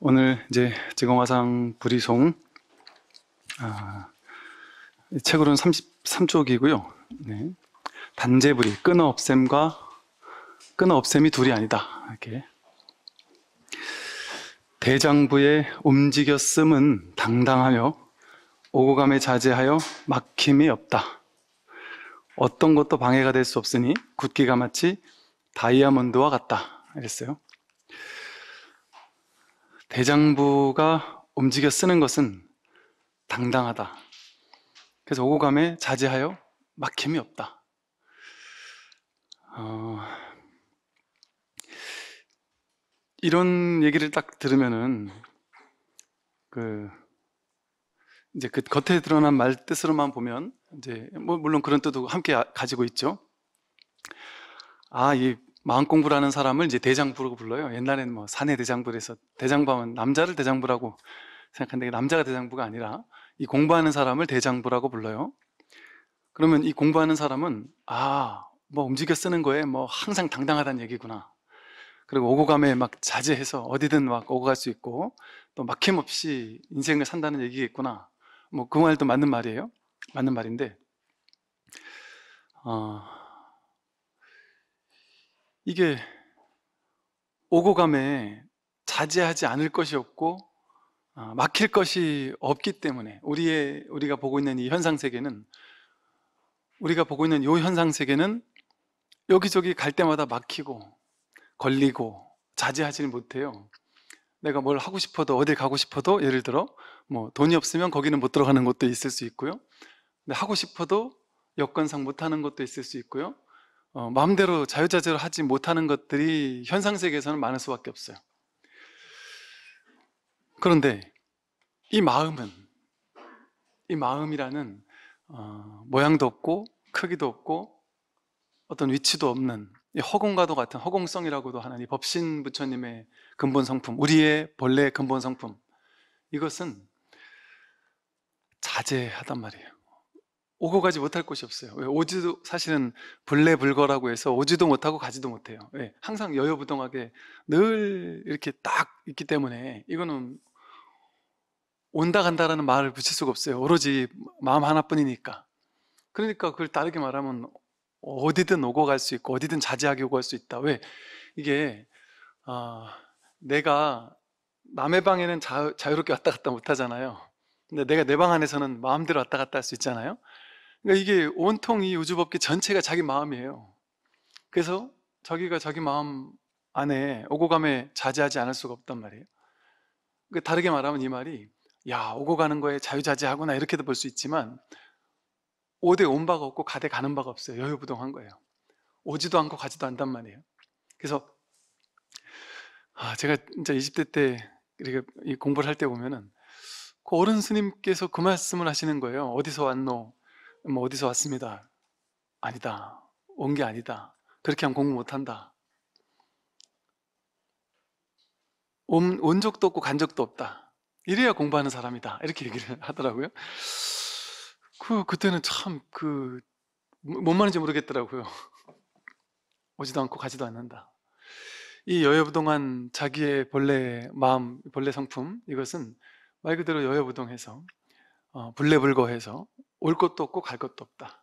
오늘 이제 지공화상 부리송 아, 책으로는 33쪽이고요. 네. 단제불이 끊어 없셈과 끊어 없셈이 둘이 아니다. 이렇게 대장부의 움직였음은 당당하며 오고감에 자제하여 막힘이 없다. 어떤 것도 방해가 될 수 없으니 굳기가 마치 다이아몬드와 같다. 이랬어요. 대장부가 움직여 쓰는 것은 당당하다. 그래서 오고감에 자제하여 막힘이 없다. 어, 이런 얘기를 딱 들으면은 그 이제 그 겉에 드러난 말 뜻으로만 보면 이제 뭐 물론 그런 뜻도 함께 아, 가지고 있죠. 아, 이 마음 공부를 하는 사람을 이제 대장부라고 불러요. 옛날에는 뭐 사내 대장부에서 대장부하면 남자를 대장부라고 생각하는데 남자가 대장부가 아니라 이 공부하는 사람을 대장부라고 불러요. 그러면 이 공부하는 사람은 아, 뭐 움직여 쓰는 거에 뭐 항상 당당하다는 얘기구나. 그리고 오고감에 막 자제해서 어디든 막 오고 갈 수 있고 또 막힘없이 인생을 산다는 얘기겠구나. 뭐 그 말도 맞는 말이에요. 맞는 말인데 어, 이게 오고감에 자제하지 않을 것이 없고 아, 막힐 것이 없기 때문에 우리의 우리가 보고 있는 이 현상 세계는 우리가 보고 있는 이 현상 세계는 여기저기 갈 때마다 막히고 걸리고 자제하지 못해요. 내가 뭘 하고 싶어도 어딜 가고 싶어도 예를 들어 뭐 돈이 없으면 거기는 못 들어가는 것도 있을 수 있고요. 근데 하고 싶어도 여건상 못 하는 것도 있을 수 있고요. 어, 마음대로 자유자재로 하지 못하는 것들이 현상 세계에서는 많을 수밖에 없어요. 그런데 이 마음은 이 마음이라는 어, 모양도 없고 크기도 없고 어떤 위치도 없는 허공과도 같은 허공성이라고도 하는 이 법신 부처님의 근본 성품, 우리의 본래 근본 성품 이것은 자제하단 말이에요. 오고 가지 못할 곳이 없어요. 왜? 예, 오지도 사실은 불레불거라고 해서 오지도 못하고 가지도 못해요. 왜? 예, 항상 여여부동하게늘 이렇게 딱 있기 때문에 이거는 온다 간다라는 말을 붙일 수가 없어요. 오로지 마음 하나뿐이니까. 그러니까 그걸 다르게 말하면 어디든 오고 갈 수 있고 어디든 자제하게 오고 갈 수 있다. 왜? 이게 어, 내가 남의 방에는 자, 자유롭게 왔다 갔다 못 하잖아요. 근데 내가 내 방 안에서는 마음대로 왔다 갔다 할 수 있잖아요. 그러니까 이게 온통 이 우주법계 전체가 자기 마음이에요. 그래서 자기가 자기 마음 안에 오고감에 자제하지 않을 수가 없단 말이에요. 그러니까 다르게 말하면 이 말이 야 오고 가는 거에 자유자재하구나 이렇게도 볼 수 있지만 오대 온 바가 없고 가대 가는 바가 없어요. 여유부동한 거예요. 오지도 않고 가지도 않단 말이에요. 그래서 아, 제가 이제 20대 때 이렇게 공부를 할 때 보면은 그 어른 스님께서 그 말씀을 하시는 거예요. 어디서 왔노? 뭐 어디서 왔습니다. 아니다. 온 게 아니다. 그렇게 하면 공부 못한다. 온, 온 적도 없고 간 적도 없다. 이래야 공부하는 사람이다. 이렇게 얘기를 하더라고요. 그, 그때는 참, 그, 뭐, 뭔 말인지 모르겠더라고요. 오지도 않고 가지도 않는다. 이 여여부동한 자기의 본래 마음, 본래 성품, 이것은 말 그대로 여여부동해서, 어, 불레불거해서 올 것도 없고 갈 것도 없다.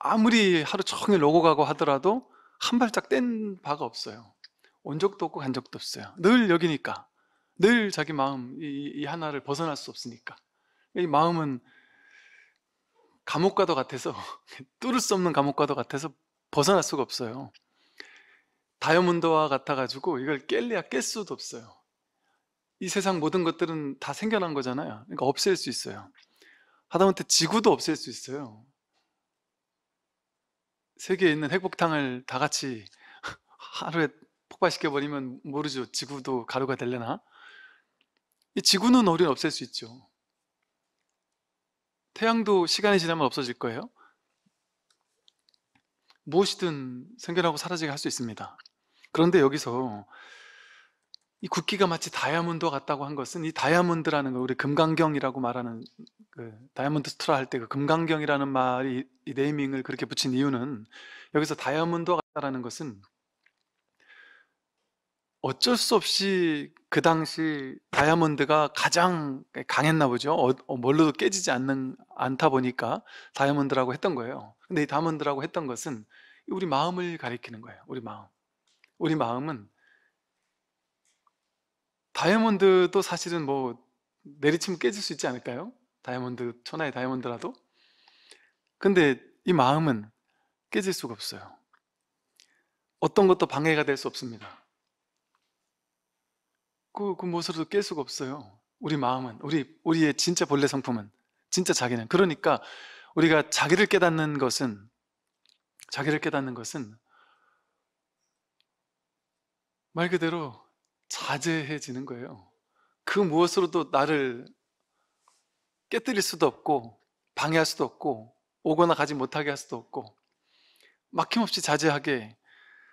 아무리 하루 종일 오고 가고 하더라도 한 발짝 뗀 바가 없어요. 온 적도 없고 간 적도 없어요. 늘 여기니까. 늘 자기 마음, 이, 이 하나를 벗어날 수 없으니까. 이 마음은 감옥과도 같아서, 뚫을 수 없는 감옥과도 같아서 벗어날 수가 없어요. 다이아몬드와 같아가지고 이걸 깰래야 깰 수도 없어요. 이 세상 모든 것들은 다 생겨난 거잖아요. 그러니까 없앨 수 있어요. 하다못해 지구도 없앨 수 있어요. 세계에 있는 핵폭탄을 다 같이 하루에 폭발시켜버리면 모르죠. 지구도 가루가 될려나? 이 지구는 우리는 없앨 수 있죠. 태양도 시간이 지나면 없어질 거예요. 무엇이든 생겨나고 사라지게 할 수 있습니다. 그런데 여기서 이 국기가 마치 다이아몬드 같다고 한 것은 이 다이아몬드라는 거 우리 금강경이라고 말하는 그 다이아몬드 스트라 할 때 그 금강경이라는 말이 이 네이밍을 그렇게 붙인 이유는 여기서 다이아몬드 같다라는 것은 어쩔 수 없이 그 당시 다이아몬드가 가장 강했나 보죠. 어, 어, 뭘로도 깨지지 않는 않다 보니까 다이아몬드라고 했던 거예요. 근데 이 다이아몬드라고 했던 것은 우리 마음을 가리키는 거예요. 우리 마음. 우리 마음은 다이아몬드도 사실은 뭐 내리치면 깨질 수 있지 않을까요? 다이아몬드, 천하의 다이아몬드라도? 근데 이 마음은 깨질 수가 없어요. 어떤 것도 방해가 될 수 없습니다. 그, 그 무엇으로도 깰 수가 없어요. 우리 마음은, 우리, 우리의 진짜 본래 성품은, 진짜 자기는. 그러니까 우리가 자기를 깨닫는 것은, 자기를 깨닫는 것은 말 그대로 자제해지는 거예요. 그 무엇으로도 나를 깨뜨릴 수도 없고 방해할 수도 없고 오거나 가지 못하게 할 수도 없고 막힘없이 자제하게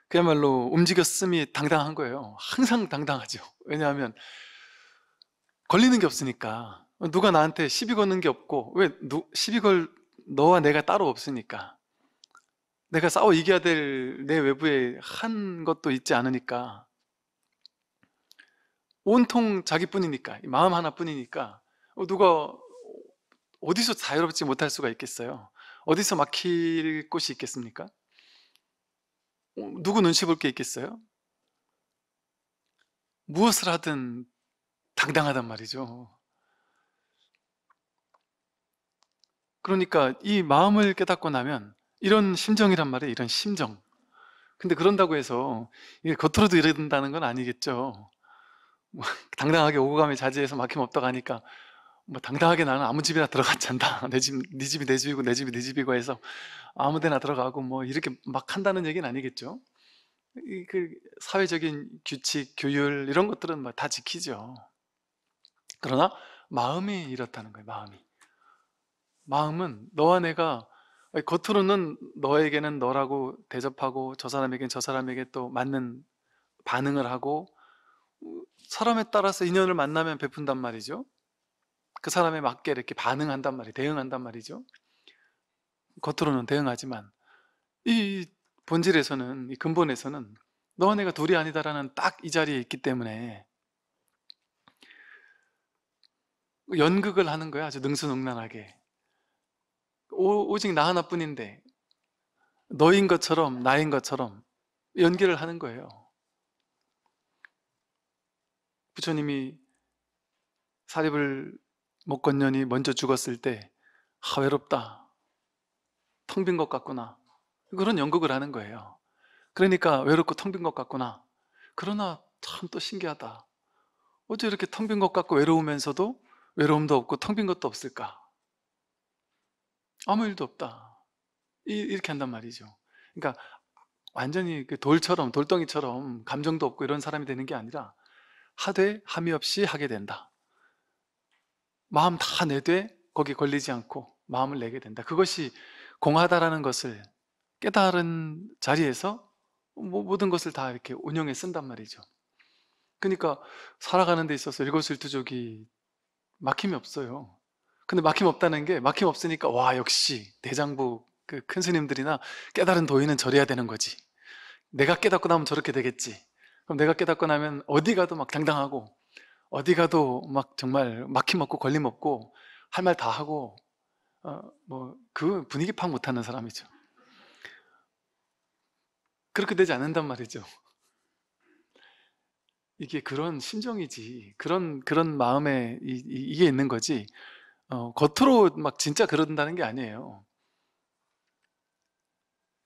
그야말로 움직였음이 당당한 거예요. 항상 당당하죠. 왜냐하면 걸리는 게 없으니까 누가 나한테 시비 거는 게 없고 왜 시비 걸 너와 내가 따로 없으니까 내가 싸워 이겨야 될 내 외부에 한 것도 있지 않으니까 온통 자기뿐이니까 마음 하나뿐이니까 어, 누가 어디서 자유롭지 못할 수가 있겠어요? 어디서 막힐 곳이 있겠습니까? 어, 누구 눈치 볼 게 있겠어요? 무엇을 하든 당당하단 말이죠. 그러니까 이 마음을 깨닫고 나면 이런 심정이란 말이에요. 이런 심정. 근데 그런다고 해서 겉으로도 이런다는 건 아니겠죠. 당당하게 오고 가면 자제해서 막힘없다 가니까 뭐 당당하게 나는 아무 집이나 들어가 잔다. 내 집, 네 집이 내 집이고 내 집이 내 네 집이고 해서 아무 데나 들어가고 뭐 이렇게 막 한다는 얘기는 아니겠죠. 그 사회적인 규칙, 교율 이런 것들은 뭐 다 지키죠. 그러나 마음이 이렇다는 거예요. 마음이. 마음은 너와 내가 겉으로는 너에게는 너라고 대접하고 저 사람에게는 저 사람에게 또 맞는 반응을 하고 사람에 따라서 인연을 만나면 베푼단 말이죠. 그 사람에 맞게 이렇게 반응한단 말이에요. 대응한단 말이죠. 겉으로는 대응하지만 이 본질에서는 이 근본에서는 너와 내가 둘이 아니다라는 딱 이 자리에 있기 때문에 연극을 하는 거야 아주 능수능란하게 오, 오직 나 하나뿐인데 너인 것처럼 나인 것처럼 연기를 하는 거예요 부처님이 사립을 못 건년이 먼저 죽었을 때 아, 외롭다. 텅 빈 것 같구나. 그런 연극을 하는 거예요. 그러니까 외롭고 텅 빈 것 같구나. 그러나 참 또 신기하다. 어째 이렇게 텅 빈 것 같고 외로우면서도 외로움도 없고 텅 빈 것도 없을까? 아무 일도 없다. 이렇게 한단 말이죠. 그러니까 완전히 그 돌처럼 돌덩이처럼 감정도 없고 이런 사람이 되는 게 아니라 하되 함이 없이 하게 된다. 마음 다 내되 거기 에 걸리지 않고 마음을 내게 된다. 그것이 공하다라는 것을 깨달은 자리에서 모든 것을 다 이렇게 운영에 쓴단 말이죠. 그러니까 살아가는 데 있어서 일거수일투족이 막힘이 없어요. 근데 막힘 없다는 게 막힘 없으니까 와 역시 대장부 그 큰 스님들이나 깨달은 도인은 저래야 되는 거지. 내가 깨닫고 나면 저렇게 되겠지. 그럼 내가 깨닫고 나면 어디 가도 막 당당하고 어디 가도 막 정말 막힘 없고 걸림 없고 할 말 다 하고 어, 뭐그 분위기 파악 못하는 사람이죠. 그렇게 되지 않는단 말이죠. 이게 그런 심정이지, 그런 그런 마음에 이, 이게 있는 거지. 어, 겉으로 막 진짜 그런다는 게 아니에요.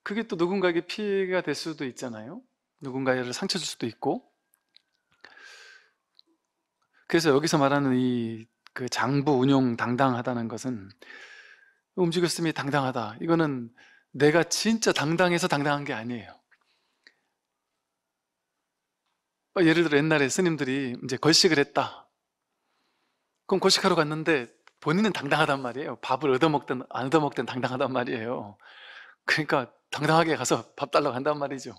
그게 또 누군가에게 피해가 될 수도 있잖아요. 누군가를 상처 줄 수도 있고 그래서 여기서 말하는 이 그 장부 운용 당당하다는 것은 움직였음이 당당하다. 이거는 내가 진짜 당당해서 당당한 게 아니에요. 어, 예를 들어 옛날에 스님들이 이제 걸식을 했다. 그럼 걸식하러 갔는데 본인은 당당하단 말이에요. 밥을 얻어먹든 안 얻어먹든 당당하단 말이에요. 그러니까 당당하게 가서 밥 달라고 한단 말이죠.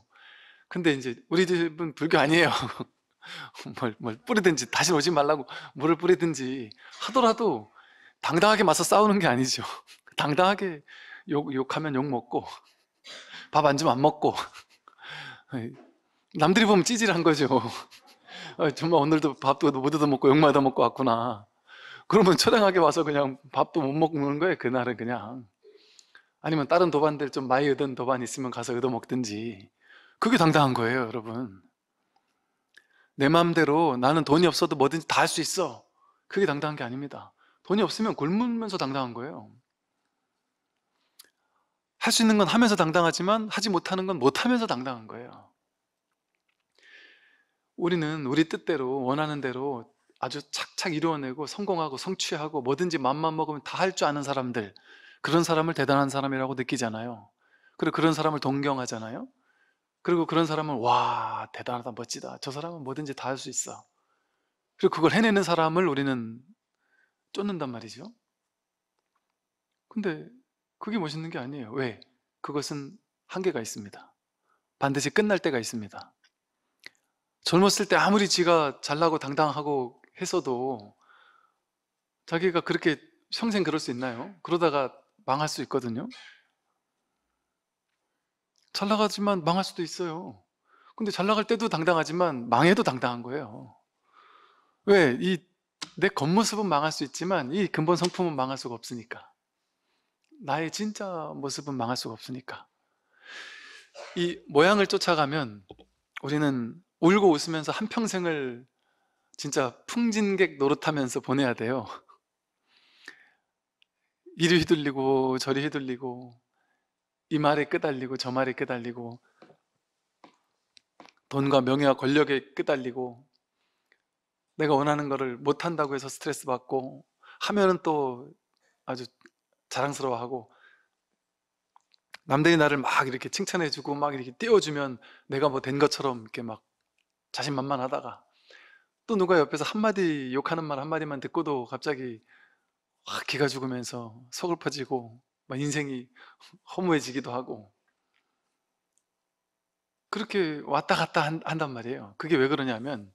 근데 이제 우리 집은 불교 아니에요. 뭘, 뭘 뿌리든지 다시 오지 말라고 물을 뿌리든지 하더라도 당당하게 맞서 싸우는 게 아니죠. 당당하게 욕, 욕하면 욕 먹고 밥 안 주면 안 먹고 남들이 보면 찌질한 거죠. 아, 정말 오늘도 밥도 못 얻어먹고 욕만 얻어먹고 왔구나. 그러면 초량하게 와서 그냥 밥도 못 먹는 거예요. 그날은 그냥. 아니면 다른 도반들 좀 많이 얻은 도반 있으면 가서 얻어먹든지. 그게 당당한 거예요, 여러분. 내 마음대로 나는 돈이 없어도 뭐든지 다 할 수 있어. 그게 당당한 게 아닙니다. 돈이 없으면 굶으면서 당당한 거예요. 할 수 있는 건 하면서 당당하지만 하지 못하는 건 못하면서 당당한 거예요. 우리는 우리 뜻대로 원하는 대로 아주 착착 이루어내고 성공하고 성취하고 뭐든지 맘만 먹으면 다 할 줄 아는 사람들 그런 사람을 대단한 사람이라고 느끼잖아요. 그리고 그런 사람을 동경하잖아요. 그리고 그런 사람은 와 대단하다 멋지다 저 사람은 뭐든지 다 할 수 있어 그리고 그걸 해내는 사람을 우리는 쫓는단 말이죠 근데 그게 멋있는 게 아니에요 왜? 그것은 한계가 있습니다 반드시 끝날 때가 있습니다 젊었을 때 아무리 지가 잘나고 당당하고 했어도 자기가 그렇게 평생 그럴 수 있나요? 그러다가 망할 수 있거든요 잘 나가지만 망할 수도 있어요. 근데 잘 나갈 때도 당당하지만 망해도 당당한 거예요. 왜? 이 내 겉모습은 망할 수 있지만 이 근본 성품은 망할 수가 없으니까. 나의 진짜 모습은 망할 수가 없으니까. 이 모양을 쫓아가면 우리는 울고 웃으면서 한평생을 진짜 풍진객 노릇하면서 보내야 돼요. 이리 휘둘리고 저리 휘둘리고 이 말에 끄달리고 저 말에 끄달리고 돈과 명예와 권력에 끄달리고 내가 원하는 것을 못한다고 해서 스트레스 받고 하면은 또 아주 자랑스러워하고 남들이 나를 막 이렇게 칭찬해주고 막 이렇게 띄워주면 내가 뭐 된 것처럼 이렇게 막 자신만만하다가 또 누가 옆에서 한마디 욕하는 말 한마디만 듣고도 갑자기 확 기가 죽으면서 서글 퍼지고 막 인생이 허무해지기도 하고 그렇게 왔다 갔다 한, 단 말이에요. 그게 왜 그러냐면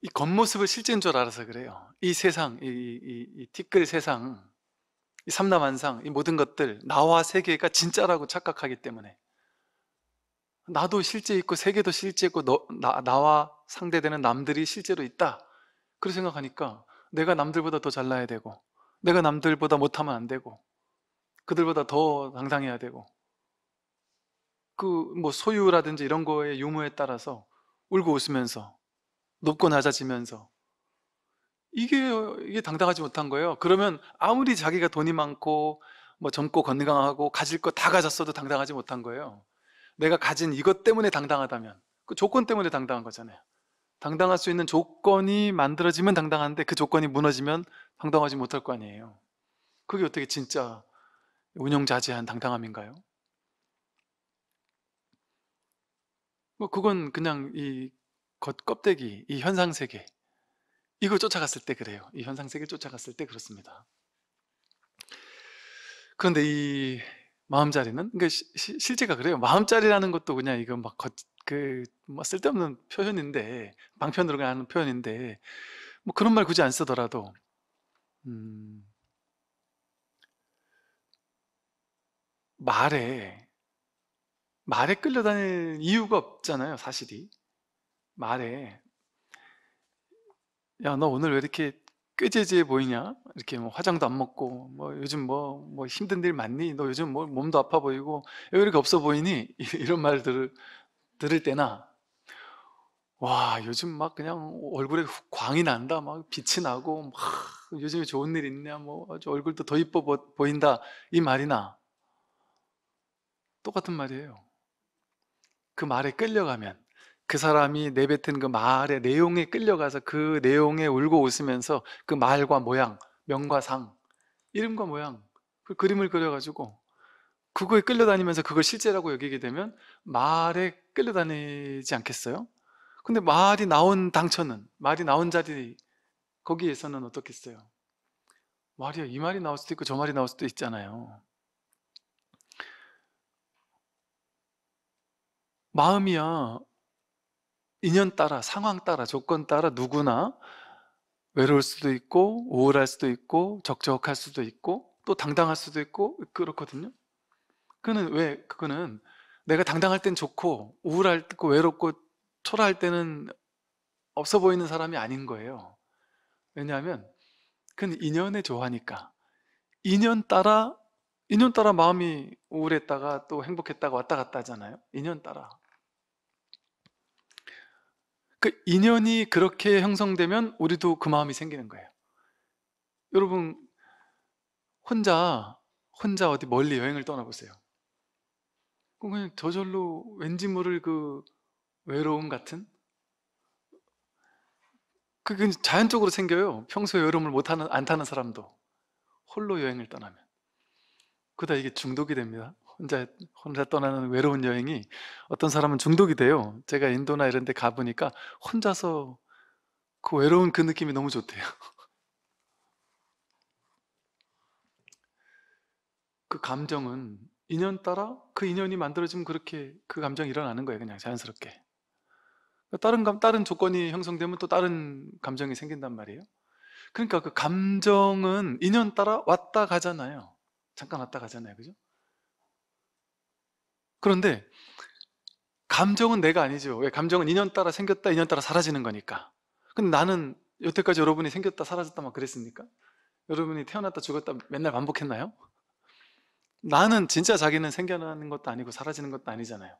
이 겉모습을 실제인 줄 알아서 그래요. 이 세상, 이, 이, 이 티끌 세상, 이 삼남한상, 이 모든 것들 나와 세계가 진짜라고 착각하기 때문에 나도 실제 있고 세계도 실제 있고 너, 나, 나와 상대되는 남들이 실제로 있다. 그렇게 생각하니까 내가 남들보다 더 잘나야 되고 내가 남들보다 못하면 안 되고, 그들보다 더 당당해야 되고, 그 뭐 소유라든지 이런 거에 유무에 따라서 울고 웃으면서, 높고 낮아지면서, 이게, 이게 당당하지 못한 거예요. 그러면 아무리 자기가 돈이 많고, 뭐 젊고 건강하고, 가질 거 다 가졌어도 당당하지 못한 거예요. 내가 가진 이것 때문에 당당하다면, 그 조건 때문에 당당한 거잖아요. 당당할 수 있는 조건이 만들어지면 당당한데 그 조건이 무너지면 당당하지 못할 거 아니에요. 그게 어떻게 진짜 운영자제한 당당함인가요? 뭐 그건 그냥 이 껍데기, 이 현상 세계 이걸 쫓아갔을 때 그래요. 이 현상 세계 쫓아갔을 때 그렇습니다. 그런데 이 마음자리는 그러니까 시, 실제가 그래요. 마음자리라는 것도 그냥 이건 막 겉, 그뭐 쓸데없는 표현인데 방편으로 가는 표현인데 뭐 그런 말 굳이 안 쓰더라도 음, 말에 말에 끌려다닐 이유가 없잖아요 사실이 말에 야 너 오늘 왜 이렇게 꾀재재해 보이냐 이렇게 뭐 화장도 안 먹고 뭐 요즘 뭐뭐 뭐 힘든 일 많니 너 요즘 뭐 몸도 아파 보이고 왜 이렇게 없어 보이니 이런 말들을 들을 때나 와 요즘 막 그냥 얼굴에 광이 난다 막 빛이 나고 막 요즘에 좋은 일 있냐 뭐 아주 얼굴도 더 이뻐 보인다 이 말이나 똑같은 말이에요 그 말에 끌려가면 그 사람이 내뱉은 그 말의 내용에 끌려가서 그 내용에 울고 웃으면서 그 말과 모양 명과 상 이름과 모양 그 그림을 그려가지고 그거에 끌려다니면서 그걸 실제라고 여기게 되면 말에 끌려다니지 않겠어요? 근데 말이 나온 당천은 말이 나온 자리 거기에서는 어떻겠어요? 말이야 이 말이 나올 수도 있고 저 말이 나올 수도 있잖아요. 마음이야 인연 따라 상황 따라 조건 따라 누구나 외로울 수도 있고 우울할 수도 있고 적적할 수도 있고 또 당당할 수도 있고 그렇거든요. 그거는 왜 그거는 내가 당당할 땐 좋고 우울할 고 외롭고 초라할 때는 없어 보이는 사람이 아닌 거예요. 왜냐하면 그건 인연의 조화니까 인연 따라 인연 따라 마음이 우울했다가 또 행복했다가 왔다 갔다 하잖아요. 인연 따라. 그 인연이 그렇게 형성되면 우리도 그 마음이 생기는 거예요. 여러분 혼자 혼자 어디 멀리 여행을 떠나보세요. 어, 그냥 저절로 왠지 모를 그 외로움 같은 그게 자연적으로 생겨요. 평소에 여름을못 하는 안 타는 사람도 홀로 여행을 떠나면 그다 이게 중독이 됩니다. 혼자 혼자 떠나는 외로운 여행이 어떤 사람은 중독이 돼요. 제가 인도나 이런 데 가보니까 혼자서 그 외로운 그 느낌이 너무 좋대요. 그 감정은 인연 따라 그 인연이 만들어지면 그렇게 그 감정이 일어나는 거예요. 그냥 자연스럽게. 그러니까 다른 감, 다른 조건이 형성되면 또 다른 감정이 생긴단 말이에요. 그러니까 그 감정은 인연 따라 왔다 가잖아요. 잠깐 왔다 가잖아요. 그죠? 그런데 감정은 내가 아니죠. 왜? 감정은 인연 따라 생겼다, 인연 따라 사라지는 거니까. 근데 나는 여태까지 여러분이 생겼다, 사라졌다 막 그랬습니까? 여러분이 태어났다, 죽었다 맨날 반복했나요? 나는 진짜 자기는 생겨나는 것도 아니고 사라지는 것도 아니잖아요.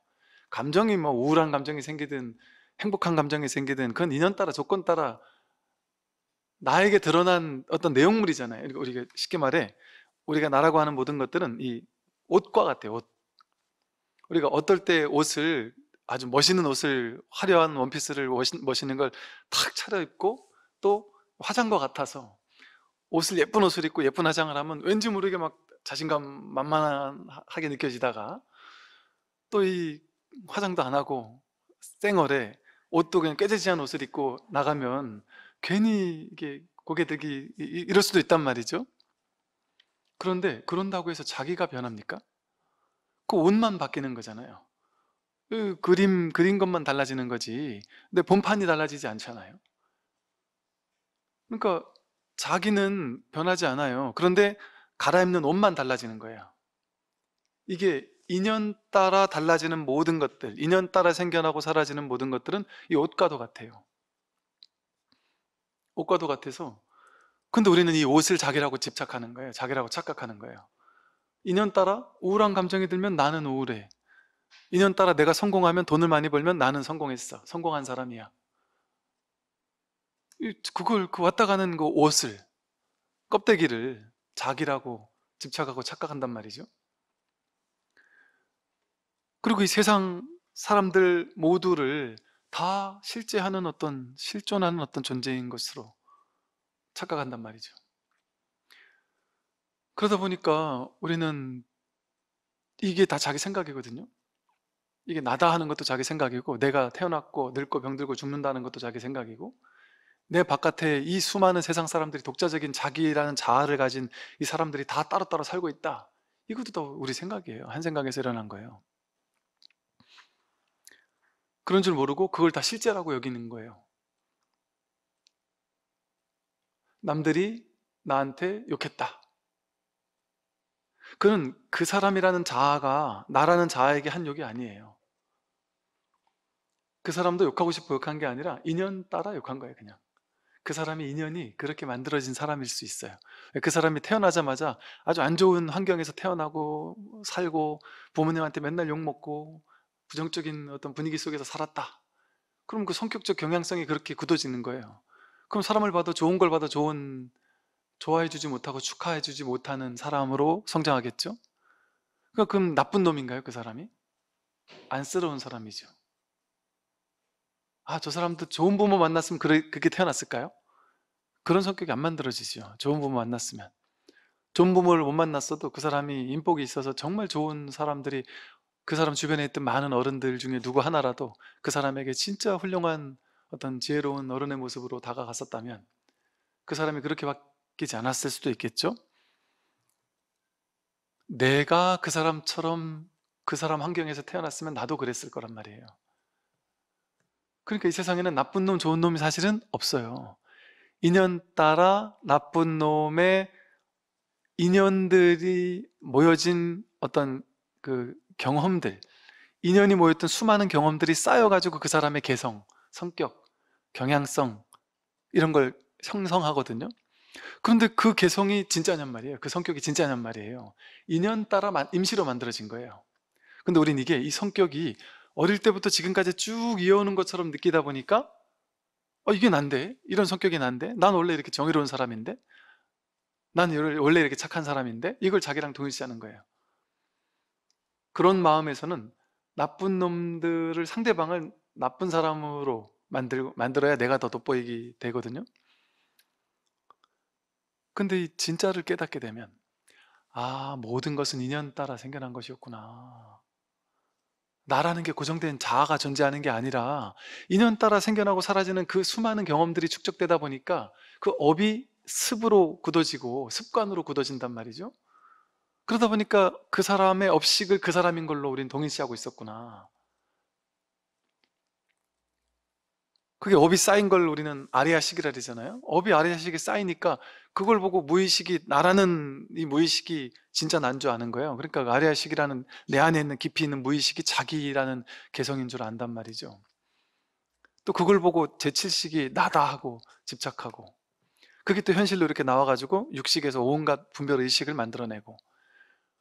감정이 뭐 우울한 감정이 생기든 행복한 감정이 생기든 그건 인연 따라 조건 따라 나에게 드러난 어떤 내용물이잖아요. 우리가 쉽게 말해 우리가 나라고 하는 모든 것들은 이 옷과 같아요. 옷. 우리가 어떨 때 옷을 아주 멋있는 옷을 화려한 원피스를 멋있는 걸 탁 차려입고 또 화장과 같아서 옷을 예쁜 옷을 입고 예쁜 화장을 하면 왠지 모르게 막 자신감 만만하게 느껴지다가 또 이 화장도 안 하고 쌩얼에 옷도 그냥 꾀재지한 옷을 입고 나가면 괜히 이게 고개 들기 이럴 수도 있단 말이죠. 그런데 그런다고 해서 자기가 변합니까? 그 옷만 바뀌는 거잖아요. 그 그림 그린 것만 달라지는 거지. 근데 본판이 달라지지 않잖아요. 그러니까 자기는 변하지 않아요. 그런데 갈아입는 옷만 달라지는 거예요. 이게 인연 따라 달라지는 모든 것들, 인연 따라 생겨나고 사라지는 모든 것들은 이 옷과도 같아요. 옷과도 같아서. 근데 우리는 이 옷을 자기라고 집착하는 거예요. 자기라고 착각하는 거예요. 인연 따라 우울한 감정이 들면 나는 우울해. 인연 따라 내가 성공하면 돈을 많이 벌면 나는 성공했어. 성공한 사람이야. 그걸 그 왔다 가는 그 옷을 껍데기를 자기라고 집착하고 착각한단 말이죠. 그리고 이 세상 사람들 모두를 다 실제하는 어떤 실존하는 어떤 존재인 것으로 착각한단 말이죠. 그러다 보니까 우리는 이게 다 자기 생각이거든요. 이게 나다 하는 것도 자기 생각이고 내가 태어났고 늙고 병들고 죽는다는 것도 자기 생각이고 내 바깥에 이 수많은 세상 사람들이 독자적인 자기라는 자아를 가진 이 사람들이 다 따로따로 살고 있다. 이것도 다 우리 생각이에요. 한 생각에서 일어난 거예요. 그런 줄 모르고 그걸 다 실제라고 여기는 거예요. 남들이 나한테 욕했다. 그는 그 사람이라는 자아가 나라는 자아에게 한 욕이 아니에요. 그 사람도 욕하고 싶어 욕한 게 아니라 인연 따라 욕한 거예요, 그냥. 그사람이 인연이 그렇게 만들어진 사람일 수 있어요. 그 사람이 태어나자마자 아주 안 좋은 환경에서 태어나고 살고 부모님한테 맨날 욕먹고 부정적인 어떤 분위기 속에서 살았다. 그럼 그 성격적 경향성이 그렇게 굳어지는 거예요. 그럼 사람을 봐도 좋은 걸 봐도 좋은 좋아해주지 못하고 축하해주지 못하는 사람으로 성장하겠죠. 그럼 나쁜 놈인가요, 그 사람이? 안쓰러운 사람이죠. 아, 저 사람도 좋은 부모 만났으면 그래, 그렇게 태어났을까요? 그런 성격이 안 만들어지죠. 좋은 부모 만났으면. 좋은 부모를 못 만났어도 그 사람이 인복이 있어서 정말 좋은 사람들이 그 사람 주변에 있던 많은 어른들 중에 누구 하나라도 그 사람에게 진짜 훌륭한 어떤 지혜로운 어른의 모습으로 다가갔었다면 그 사람이 그렇게 바뀌지 않았을 수도 있겠죠? 내가 그 사람처럼 그 사람 환경에서 태어났으면 나도 그랬을 거란 말이에요. 그러니까 이 세상에는 나쁜 놈, 좋은 놈이 사실은 없어요. 인연 따라 나쁜 놈의 인연들이 모여진 어떤 그 경험들, 인연이 모였던 수많은 경험들이 쌓여가지고 그 사람의 개성, 성격, 경향성, 이런 걸 형성하거든요. 그런데 그 개성이 진짜냔 말이에요. 그 성격이 진짜냔 말이에요. 인연 따라 임시로 만들어진 거예요. 근데 우린 이게 이 성격이 어릴 때부터 지금까지 쭉 이어오는 것처럼 느끼다 보니까 어, 이게 난데? 이런 성격이 난데? 난 원래 이렇게 정의로운 사람인데? 난 원래 이렇게 착한 사람인데? 이걸 자기랑 동일시하는 거예요. 그런 마음에서는 나쁜 놈들을 상대방을 나쁜 사람으로 만들, 만들어야 내가 더 돋보이게 되거든요. 근데 이 진짜를 깨닫게 되면, 아, 모든 것은 인연 따라 생겨난 것이었구나. 나라는 게 고정된 자아가 존재하는 게 아니라 인연 따라 생겨나고 사라지는 그 수많은 경험들이 축적되다 보니까 그 업이 습으로 굳어지고 습관으로 굳어진단 말이죠. 그러다 보니까 그 사람의 업식을 그 사람인 걸로 우린 동일시하고 있었구나. 그게 업이 쌓인 걸 우리는 아리아식이라 그러잖아요. 업이 아리아식에 쌓이니까 그걸 보고 무의식이 나라는 이 무의식이 진짜 난 줄 아는 거예요. 그러니까 아리아식이라는 내 안에 있는 깊이 있는 무의식이 자기라는 개성인 줄 안단 말이죠. 또 그걸 보고 제칠식이 나다 하고 집착하고 그게 또 현실로 이렇게 나와가지고 육식에서 온갖 분별 의식을 만들어내고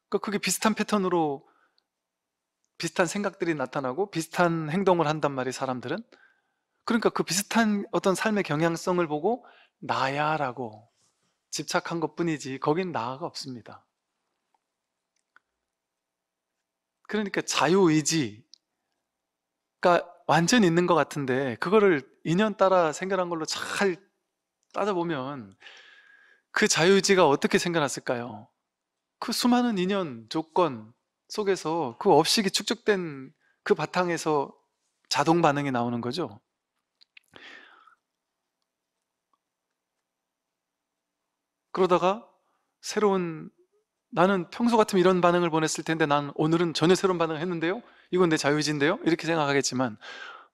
그러니까 그게 비슷한 패턴으로 비슷한 생각들이 나타나고 비슷한 행동을 한단 말이 에요 사람들은 그러니까 그 비슷한 어떤 삶의 경향성을 보고 나야라고 집착한 것 뿐이지 거긴 나가 아 없습니다. 그러니까 자유의지가 완전 있는 것 같은데 그거를 인연 따라 생겨난 걸로 잘 따져보면 그 자유의지가 어떻게 생겨났을까요? 그 수많은 인연, 조건 속에서 그 업식이 축적된 그 바탕에서 자동 반응이 나오는 거죠. 그러다가 새로운 나는 평소 같으면 이런 반응을 보냈을 텐데 난 오늘은 전혀 새로운 반응을 했는데요. 이건 내 자유의지인데요. 이렇게 생각하겠지만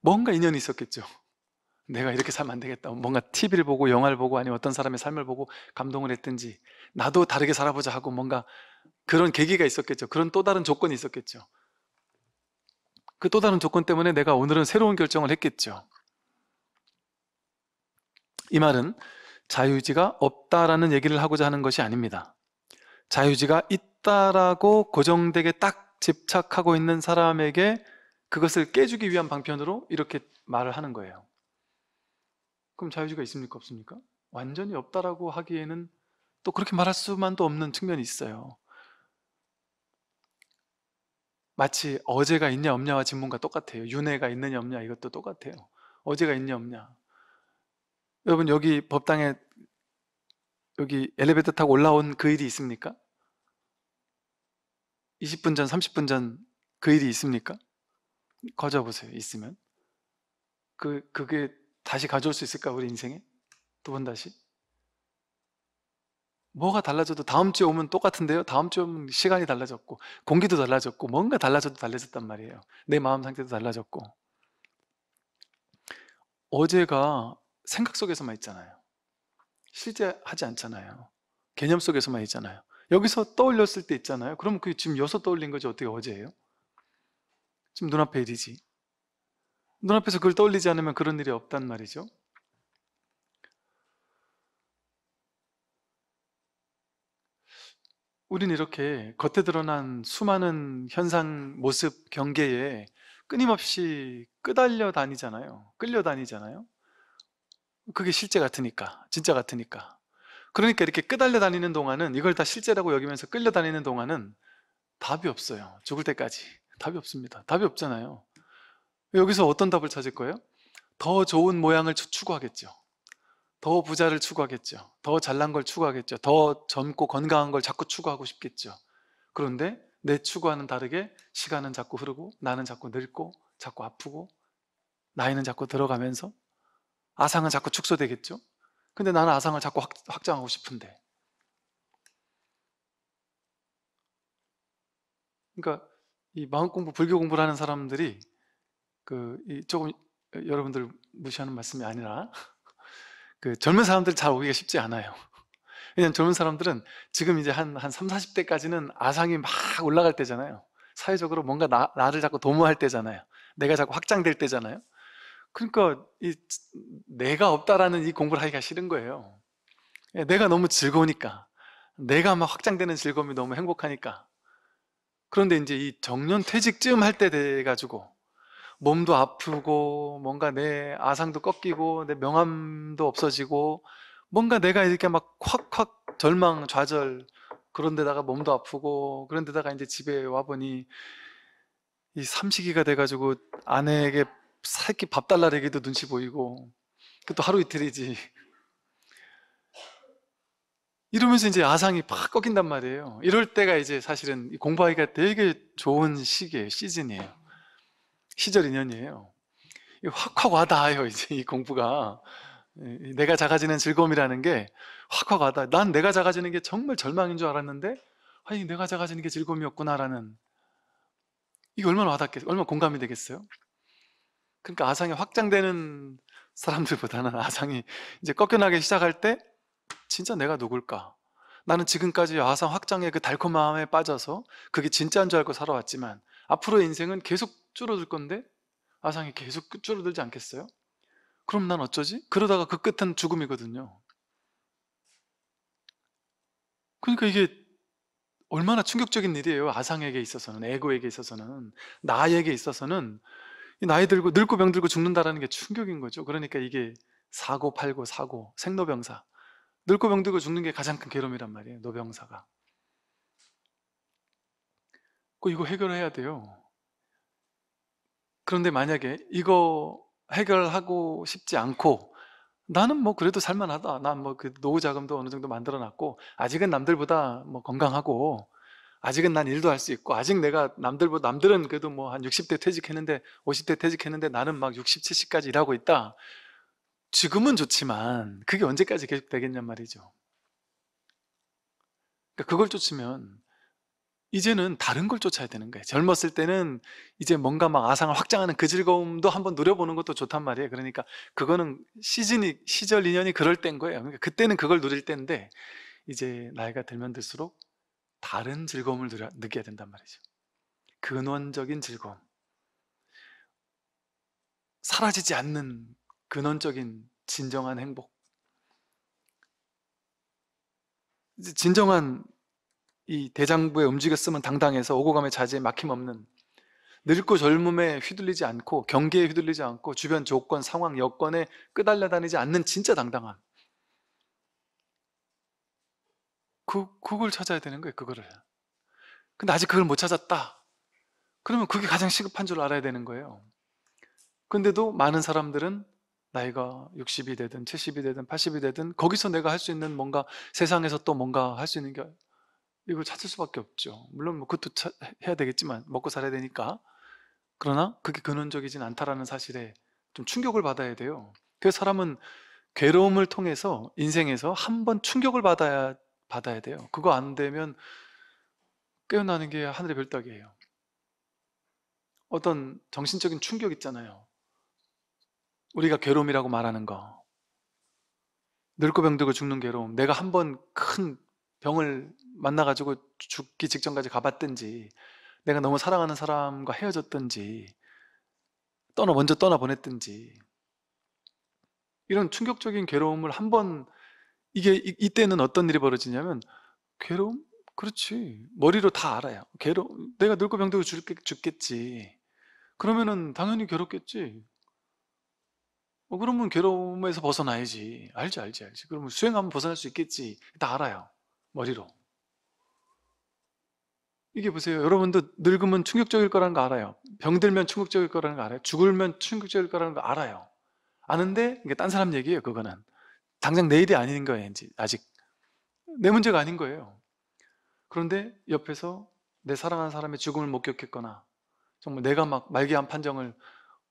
뭔가 인연이 있었겠죠. 내가 이렇게 살면 안 되겠다. 뭔가 TV를 보고 영화를 보고 아니면 어떤 사람의 삶을 보고 감동을 했든지 나도 다르게 살아보자 하고 뭔가 그런 계기가 있었겠죠. 그런 또 다른 조건이 있었겠죠. 그 또 다른 조건 때문에 내가 오늘은 새로운 결정을 했겠죠. 이 말은 자유지가 없다라는 얘기를 하고자 하는 것이 아닙니다. 자유지가 있다라고 고정되게 딱 집착하고 있는 사람에게 그것을 깨주기 위한 방편으로 이렇게 말을 하는 거예요. 그럼 자유지가 있습니까? 없습니까? 완전히 없다라고 하기에는 또 그렇게 말할 수만도 없는 측면이 있어요. 마치 어제가 있냐 없냐와 질문과 똑같아요. 윤회가 있느냐 없냐 이것도 똑같아요. 어제가 있냐 없냐. 여러분 여기 법당에 여기 엘리베이터 타고 올라온 그 일이 있습니까? 20분 전, 30분 전 그 일이 있습니까? 거저 보세요. 있으면 그 그게 다시 가져올 수 있을까 우리 인생에 두 번 다시 뭐가 달라져도 다음 주에 오면 똑같은데요. 다음 주에 오면 시간이 달라졌고 공기도 달라졌고 뭔가 달라져도 달라졌단 말이에요. 내 마음 상태도 달라졌고 어제가 생각 속에서만 있잖아요. 실제 하지 않잖아요. 개념 속에서만 있잖아요. 여기서 떠올렸을 때 있잖아요. 그럼 그 지금 여기서 떠올린 거지 어떻게 어제예요? 지금 눈앞에 일이지. 눈앞에서 그걸 떠올리지 않으면 그런 일이 없단 말이죠. 우린 이렇게 겉에 드러난 수많은 현상, 모습, 경계에 끊임없이 끄달려 다니잖아요. 끌려 다니잖아요. 그게 실제 같으니까, 진짜 같으니까. 그러니까 이렇게 끄달려 다니는 동안은 이걸 다 실제라고 여기면서 끌려 다니는 동안은 답이 없어요. 죽을 때까지 답이 없습니다. 답이 없잖아요. 여기서 어떤 답을 찾을 거예요? 더 좋은 모양을 추구하겠죠. 더 부자를 추구하겠죠. 더 잘난 걸 추구하겠죠. 더 젊고 건강한 걸 자꾸 추구하고 싶겠죠. 그런데 내 추구와는 다르게 시간은 자꾸 흐르고 나는 자꾸 늙고 자꾸 아프고 나이는 자꾸 들어가면서 아상은 자꾸 축소되겠죠? 근데 나는 아상을 자꾸 확, 확장하고 싶은데. 그러니까 이 마음 공부, 불교 공부를 하는 사람들이 그이 조금 여러분들 무시하는 말씀이 아니라 그 젊은 사람들 잘 오기가 쉽지 않아요. 왜냐면 젊은 사람들은 지금 이제 한, 한 3, 0 40대까지는 아상이 막 올라갈 때잖아요. 사회적으로 뭔가 나, 나를 자꾸 도모할 때잖아요. 내가 자꾸 확장될 때잖아요. 그러니까 이 내가 없다라는 이 공부를 하기가 싫은 거예요. 예, 내가 너무 즐거우니까, 내가 막 확장되는 즐거움이 너무 행복하니까. 그런데 이제 이 정년 퇴직쯤 할 때돼 가지고 몸도 아프고 뭔가 내 아상도 꺾이고 내 명함도 없어지고 뭔가 내가 이렇게 막 콱콱 절망 좌절 그런 데다가 몸도 아프고 그런 데다가 이제 집에 와 보니 이 삼시기가 돼 가지고 아내에게 새끼 밥 달라 얘기도 눈치 보이고 그것도 하루 이틀이지 이러면서 이제 아상이 팍 꺾인단 말이에요 이럴 때가 이제 사실은 공부하기가 되게 좋은 시기예요 시즌이에요 시절 인연이에요 확확 와닿아요 이제 이 공부가 내가 작아지는 즐거움이라는 게 확확 와닿아 난 내가 작아지는 게 정말 절망인 줄 알았는데 아니 내가 작아지는 게 즐거움이었구나라는 이게 얼마나 와닿겠어요 얼마나 공감이 되겠어요 그러니까 아상이 확장되는 사람들보다는 아상이 이제 꺾여나기 시작할 때 진짜 내가 누굴까? 나는 지금까지 아상 확장의 그 달콤함에 빠져서 그게 진짜인 줄 알고 살아왔지만 앞으로의 인생은 계속 줄어들 건데 아상이 계속 줄어들지 않겠어요? 그럼 난 어쩌지? 그러다가 그 끝은 죽음이거든요. 그러니까 이게 얼마나 충격적인 일이에요. 아상에게 있어서는, 에고에게 있어서는, 나에게 있어서는 나이 들고 늙고 병들고 죽는다라는 게 충격인 거죠. 그러니까 이게 사고 팔고 사고 생노병사 늙고 병들고 죽는 게 가장 큰 괴로움이란 말이에요. 노병사가. 꼭 이거 해결해야 돼요. 그런데 만약에 이거 해결하고 싶지 않고 나는 뭐 그래도 살만하다. 난 뭐 그 노후 자금도 어느 정도 만들어 놨고 아직은 남들보다 뭐 건강하고 아직은 난 일도 할 수 있고 아직 내가 남들보다 남들은 그래도 뭐 한 60대 퇴직했는데 50대 퇴직했는데 나는 막 60, 70까지 일하고 있다. 지금은 좋지만 그게 언제까지 계속되겠냔 말이죠. 그러니까 그걸 쫓으면 이제는 다른 걸 쫓아야 되는 거예요. 젊었을 때는 이제 뭔가 막 아상을 확장하는 그 즐거움도 한번 누려보는 것도 좋단 말이에요. 그러니까 그거는 시즌이, 시절 인연이 그럴 때인 거예요. 그러니까 그때는 그걸 누릴 때인데 이제 나이가 들면 들수록 다른 즐거움을 느껴야 된단 말이죠. 근원적인 즐거움. 사라지지 않는 근원적인 진정한 행복. 진정한 이대장부의움직였으면 당당해서 오고감의 자제에 막힘없는 늙고 젊음에 휘둘리지 않고 경계에 휘둘리지 않고 주변 조건, 상황, 여건에 끄달려 다니지 않는 진짜 당당함. 그, 그걸 찾아야 되는 거예요, 그거를. 근데 아직 그걸 못 찾았다. 그러면 그게 가장 시급한 줄 알아야 되는 거예요. 근데도 많은 사람들은 나이가 60이 되든 70이 되든 80이 되든 거기서 내가 할 수 있는 뭔가 세상에서 또 뭔가 할 수 있는 게 이걸 찾을 수밖에 없죠. 물론 뭐 그것도 차, 해야 되겠지만 먹고 살아야 되니까. 그러나 그게 근원적이진 않다라는 사실에 좀 충격을 받아야 돼요. 그 사람은 괴로움을 통해서 인생에서 한 번 충격을 받아야 받아야 돼요. 그거 안 되면 깨어나는 게 하늘의 별따기예요. 어떤 정신적인 충격 있잖아요. 우리가 괴로움이라고 말하는 거. 늙고 병들고 죽는 괴로움. 내가 한 번 큰 병을 만나가지고 죽기 직전까지 가봤든지, 내가 너무 사랑하는 사람과 헤어졌든지, 떠나, 먼저 떠나보냈든지, 이런 충격적인 괴로움을 한번 이게 이, 때는 어떤 일이 벌어지냐면 괴로움? 그렇지. 머리로 다 알아요. 괴로 내가 늙고 병들고 죽겠, 지 그러면은 당연히 괴롭겠지. 뭐 그러면 괴로움에서 벗어나야지. 알지, 알지, 알지. 그러면 수행하면 벗어날 수 있겠지. 다 알아요. 머리로. 이게 보세요. 여러분도 늙으면 충격적일 거라는 거 알아요. 병들면 충격적일 거라는 거 알아요. 죽으면 충격적일 거라는 거 알아요. 아는데 이게 딴 사람 얘기예요. 그거는 당장 내일이 아닌 거예요, 아직. 내 문제가 아닌 거예요. 그런데 옆에서 내 사랑하는 사람의 죽음을 목격했거나 정말 내가 막 말기암 판정을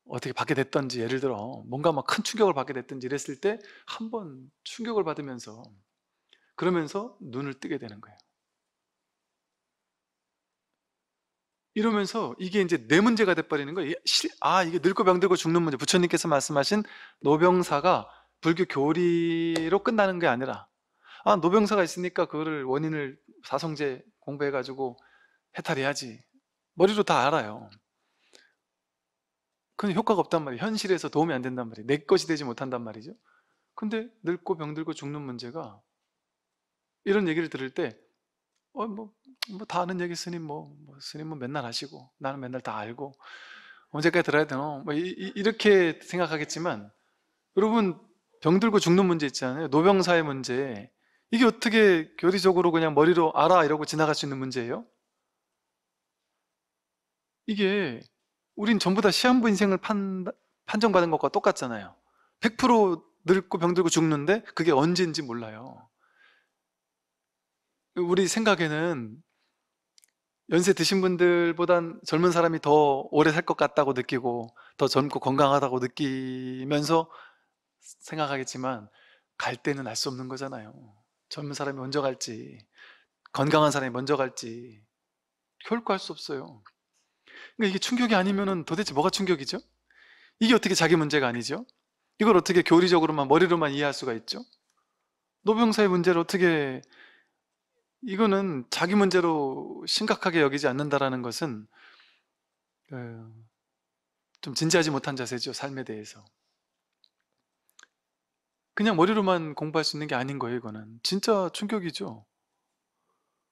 어떻게 받게 됐던지 예를 들어 뭔가 막 큰 충격을 받게 됐던지 이랬을 때 한 번 충격을 받으면서 그러면서 눈을 뜨게 되는 거예요. 이러면서 이게 이제 내 문제가 돼버리는 거예요. 아, 이게 늙고 병들고 죽는 문제. 부처님께서 말씀하신 노병사가 불교 교리로 끝나는 게 아니라 아 노병사가 있으니까 그거를 원인을 사성제 공부해가지고 해탈해야지 머리로 다 알아요 그건 효과가 없단 말이에요 현실에서 도움이 안 된단 말이에요 내 것이 되지 못한단 말이죠 근데 늙고 병들고 죽는 문제가 이런 얘기를 들을 때 어, 뭐, 뭐, 다 아는 얘기 스님, 뭐, 뭐, 스님은 맨날 하시고, 나는 맨날 다 알고, 언제까지 들어야 되노? 뭐, 이, 렇게 생각하겠지만, 여러분, 병들고 죽는 문제 있잖아요. 노병사의 문제. 이게 어떻게 교리적으로 그냥 머리로 알아 이러고 지나갈 수 있는 문제예요? 이게 우린 전부 다 시한부 인생을 판, 판정받은 것과 똑같잖아요. 100% 늙고 병들고 죽는데 그게 언제인지 몰라요. 우리 생각에는 연세 드신 분들보단 젊은 사람이 더 오래 살 것 같다고 느끼고 더 젊고 건강하다고 느끼면서 생각하겠지만 갈 때는 알 수 없는 거잖아요. 젊은 사람이 먼저 갈지 건강한 사람이 먼저 갈지 결코 알 수 없어요. 그러니까 이게 충격이 아니면 도대체 뭐가 충격이죠? 이게 어떻게 자기 문제가 아니죠? 이걸 어떻게 교리적으로만 머리로만 이해할 수가 있죠? 노병사의 문제를 어떻게 이거는 자기 문제로 심각하게 여기지 않는다라는 것은 어, 좀 진지하지 못한 자세죠 삶에 대해서. 그냥 머리로만 공부할 수 있는 게 아닌 거예요, 이거는. 진짜 충격이죠.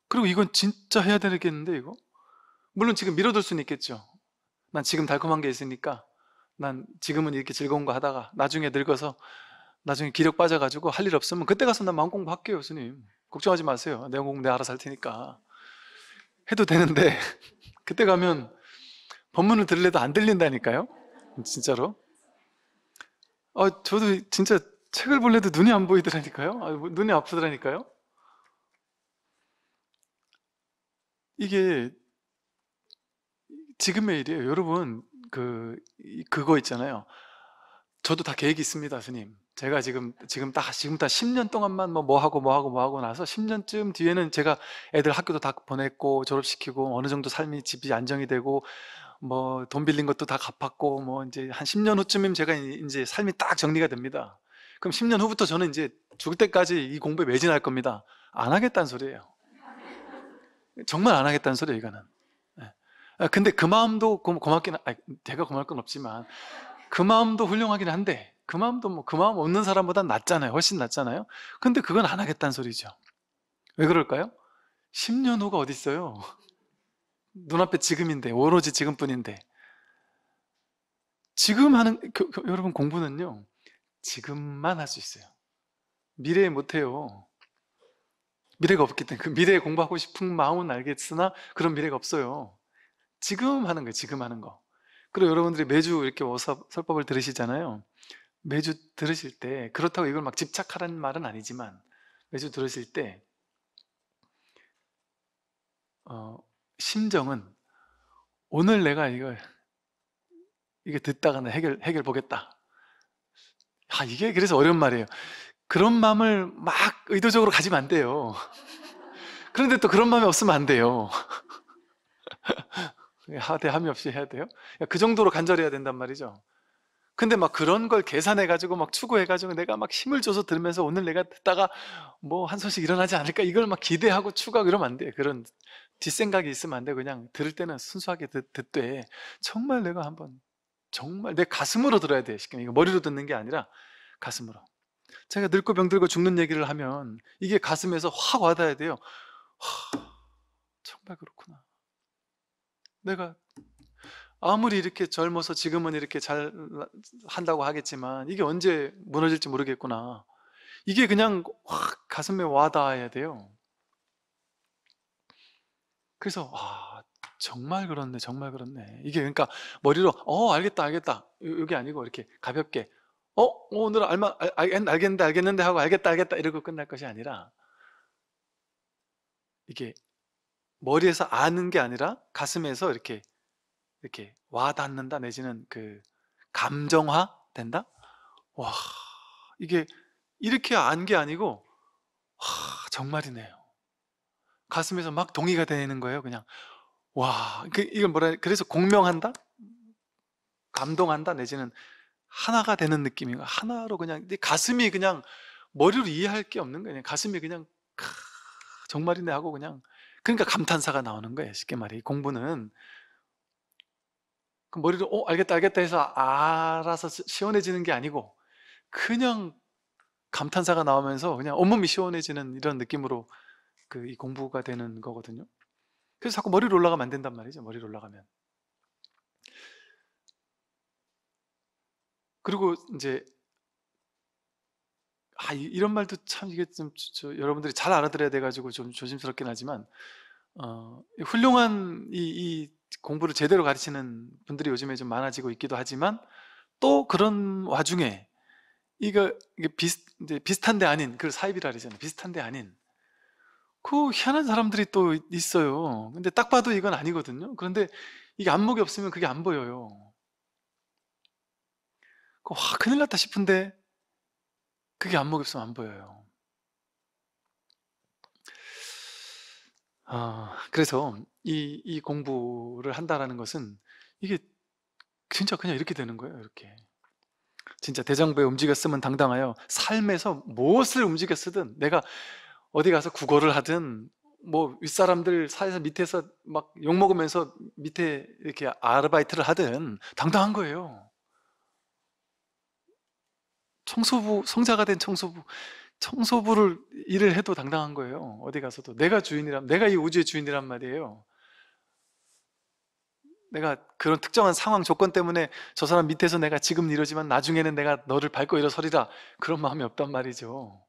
그리고 이건 진짜 해야 되겠는데, 이거? 물론 지금 밀어둘 수는 있겠죠. 난 지금 달콤한 게 있으니까, 난 지금은 이렇게 즐거운 거 하다가, 나중에 늙어서, 나중에 기력 빠져가지고 할 일 없으면, 그때 가서 난 마음 공부할게요, 스님. 걱정하지 마세요. 내 공부 내가 알아서 할 테니까. 해도 되는데, 그때 가면, 법문을 들을래도 안 들린다니까요? 진짜로. 아, 저도 진짜 책을 볼래도 눈이 안 보이더라니까요. 아, 뭐, 눈이 아프더라니까요. 이게 지금의 일이에요. 여러분, 그, 그거 있잖아요. 저도 다 계획이 있습니다, 스님. 제가 지금, 지금 딱, 지금 다 10년 동안만 뭐, 뭐 하고, 뭐 하고, 뭐 하고 나서 10년쯤 뒤에는 제가 애들 학교도 다 보냈고, 졸업시키고, 어느 정도 삶이 집이 안정이 되고, 뭐, 돈 빌린 것도 다 갚았고, 뭐, 이제 한 10년 후쯤이면 제가 이제 삶이 딱 정리가 됩니다. 그럼 10년 후부터 저는 이제 죽을 때까지 이 공부에 매진할 겁니다. 안 하겠다는 소리예요. 정말 안 하겠다는 소리예요, 이거는. 예. 아, 근데 그 마음도 고, 맙긴 아니, 제가 고마울 건 없지만 그 마음도 훌륭하긴 한데 그 마음도 뭐 그 마음 없는 사람보다 낫잖아요. 훨씬 낫잖아요. 근데 그건 안 하겠다는 소리죠. 왜 그럴까요? 10년 후가 어딨어요 눈앞에 지금인데 오로지 지금뿐인데 지금 하는 그, 그, 여러분 공부는요 지금만 할 수 있어요. 미래에 못해요. 미래가 없기 때문에 그 미래에 공부하고 싶은 마음은 알겠으나 그런 미래가 없어요. 지금 하는 거예요. 지금 하는 거. 그리고 여러분들이 매주 이렇게 설법을 들으시잖아요. 매주 들으실 때 그렇다고 이걸 막 집착하라는 말은 아니지만 매주 들으실 때 어, 심정은 오늘 내가 이걸 이게 듣다가 는 해결 해결 보겠다. 아, 이게 그래서 어려운 말이에요. 그런 마음을 막 의도적으로 가지면 안 돼요. 그런데 또 그런 마음이 없으면 안 돼요. 하대 함이 없이 해야 돼요? 그러니까 그 정도로 간절해야 된단 말이죠. 근데 막 그런 걸 계산해가지고 막 추구해가지고 내가 막 힘을 줘서 들으면서 오늘 내가 듣다가 뭐 한 소식 일어나지 않을까 이걸 막 기대하고 추구하고이러면안 돼. 그런 뒷생각이 있으면 안 돼. 그냥 들을 때는 순수하게 듣, 듣되 정말 내가 한번 정말 내 가슴으로 들어야 돼. 이거 머리로 듣는 게 아니라 가슴으로. 제가 늙고 병들고 죽는 얘기를 하면 이게 가슴에서 확 와닿아야 돼요. 하, 정말 그렇구나. 내가 아무리 이렇게 젊어서 지금은 이렇게 잘 한다고 하겠지만 이게 언제 무너질지 모르겠구나. 이게 그냥 확 가슴에 와닿아야 돼요. 그래서 아, 정말 그렇네, 정말 그렇네. 이게 그러니까 머리로 어 알겠다, 알겠다. 이게 아니고 이렇게 가볍게 어, 어 오늘 알마 알, 알, 알겠는데 알겠는데 하고 알겠다, 알겠다 이러고 끝날 것이 아니라 이게 머리에서 아는 게 아니라 가슴에서 이렇게 이렇게 와 닿는다 내지는 그 감정화 된다. 와 이게 이렇게 안 게 아니고 와 정말이네요. 가슴에서 막 동의가 되는 거예요. 그냥 와, 그, 이걸 뭐라 해? 그래서 공명한다? 감동한다? 내지는 하나가 되는 느낌인가? 하나로 그냥, 가슴이 그냥 머리로 이해할 게 없는 거예요. 가슴이 그냥, 크, 정말이네 하고 그냥. 그러니까 감탄사가 나오는 거예요. 쉽게 말해. 공부는. 그 머리로, 어, 알겠다, 알겠다 해서 알아서 시원해지는 게 아니고, 그냥 감탄사가 나오면서 그냥 온몸이 시원해지는 이런 느낌으로 그 이 공부가 되는 거거든요. 그래서 자꾸 머리로 올라가면 안 된단 말이죠. 머리로 올라가면. 그리고 이제 아 이런 말도 참 이게 좀 저, 저, 여러분들이 잘 알아들어야 돼가지고 좀 조심스럽긴 하지만 어, 훌륭한 이, 이 공부를 제대로 가르치는 분들이 요즘에 좀 많아지고 있기도 하지만 또 그런 와중에 이거 이게 비슷, 이제 비슷한데 아닌 그 사입이라 그러잖아요. 비슷한데 아닌 그 희한한 사람들이 또 있어요. 근데 딱 봐도 이건 아니거든요. 그런데 이게 안목이 없으면 그게 안 보여요. 와, 큰일 났다 싶은데 그게 안목이 없으면 안 보여요. 아, 그래서 이, 이 공부를 한다라는 것은 이게 진짜 그냥 이렇게 되는 거예요, 이렇게. 진짜 대장부에 움직였으면 당당하여 삶에서 무엇을 움직였으든 내가 어디 가서 구걸을 하든 뭐 윗사람들 사이에서 밑에서 막 욕먹으면서 밑에 이렇게 아르바이트를 하든 당당한 거예요. 청소부 성자가 된 청소부 청소부를 일을 해도 당당한 거예요. 어디 가서도 내가 주인이란 내가 이 우주의 주인이란 말이에요. 내가 그런 특정한 상황 조건 때문에 저 사람 밑에서 내가 지금 이러지만 나중에는 내가 너를 밟고 일어서리라 그런 마음이 없단 말이죠.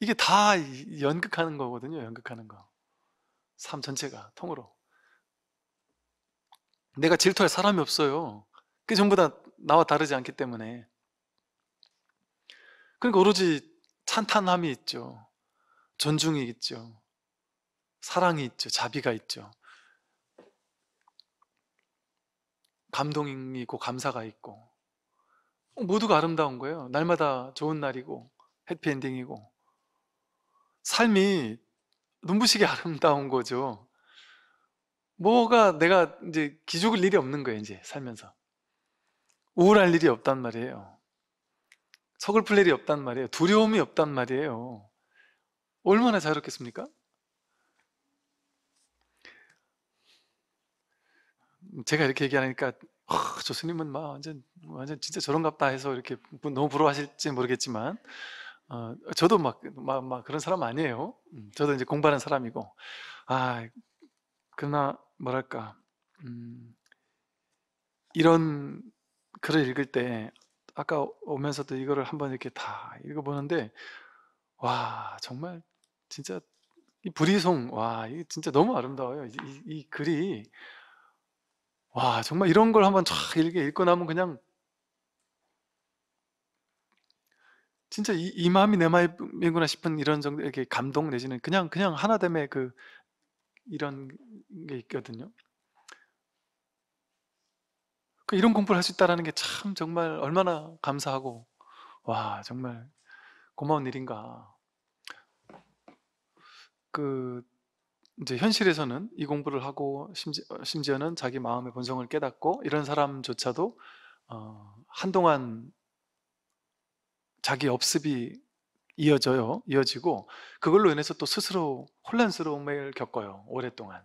이게 다 연극하는 거거든요. 연극하는 거. 삶 전체가 통으로. 내가 질투할 사람이 없어요. 그 전부 다 나와 다르지 않기 때문에. 그러니까 오로지 찬탄함이 있죠. 존중이 있죠. 사랑이 있죠. 자비가 있죠. 감동이 있고 감사가 있고 모두가 아름다운 거예요. 날마다 좋은 날이고 해피엔딩이고 삶이 눈부시게 아름다운 거죠. 뭐가 내가 이제 기죽을 일이 없는 거예요, 이제 살면서. 우울할 일이 없단 말이에요. 서글플 일이 없단 말이에요. 두려움이 없단 말이에요. 얼마나 자유롭겠습니까? 제가 이렇게 얘기하니까 어, 조수님은 막 완전 완전 진짜 저런갑다 해서 이렇게 너무 부러워하실지 모르겠지만 어, 저도 막, 막, 막 그런 사람 아니에요. 음. 저도 이제 공부하는 사람이고. 아, 그러나, 뭐랄까, 음, 이런 글을 읽을 때, 아까 오면서도 이거를 한번 이렇게 다 읽어보는데, 와, 정말, 진짜, 이부리송 와, 이 진짜 너무 아름다워요. 이, 이, 이 글이, 와, 정말 이런 걸 한번 쫙 읽게 읽고 나면 그냥 진짜 이, 이 마음이 내 마음이구나 싶은 이런 정도 이렇게 감동 내지는 그냥 그냥 하나 됨문에그 이런 게 있거든요. 그 이런 공부를 할 수 있다라는 게 참 정말 얼마나 감사하고 와 정말 고마운 일인가. 그 이제 현실에서는 이 공부를 하고 심지, 어는 자기 마음의 본성을 깨닫고 이런 사람조차도 어, 한동안 자기 업습이 이어져요. 이어지고 그걸로 인해서 또 스스로 혼란스러움을 겪어요. 오랫동안.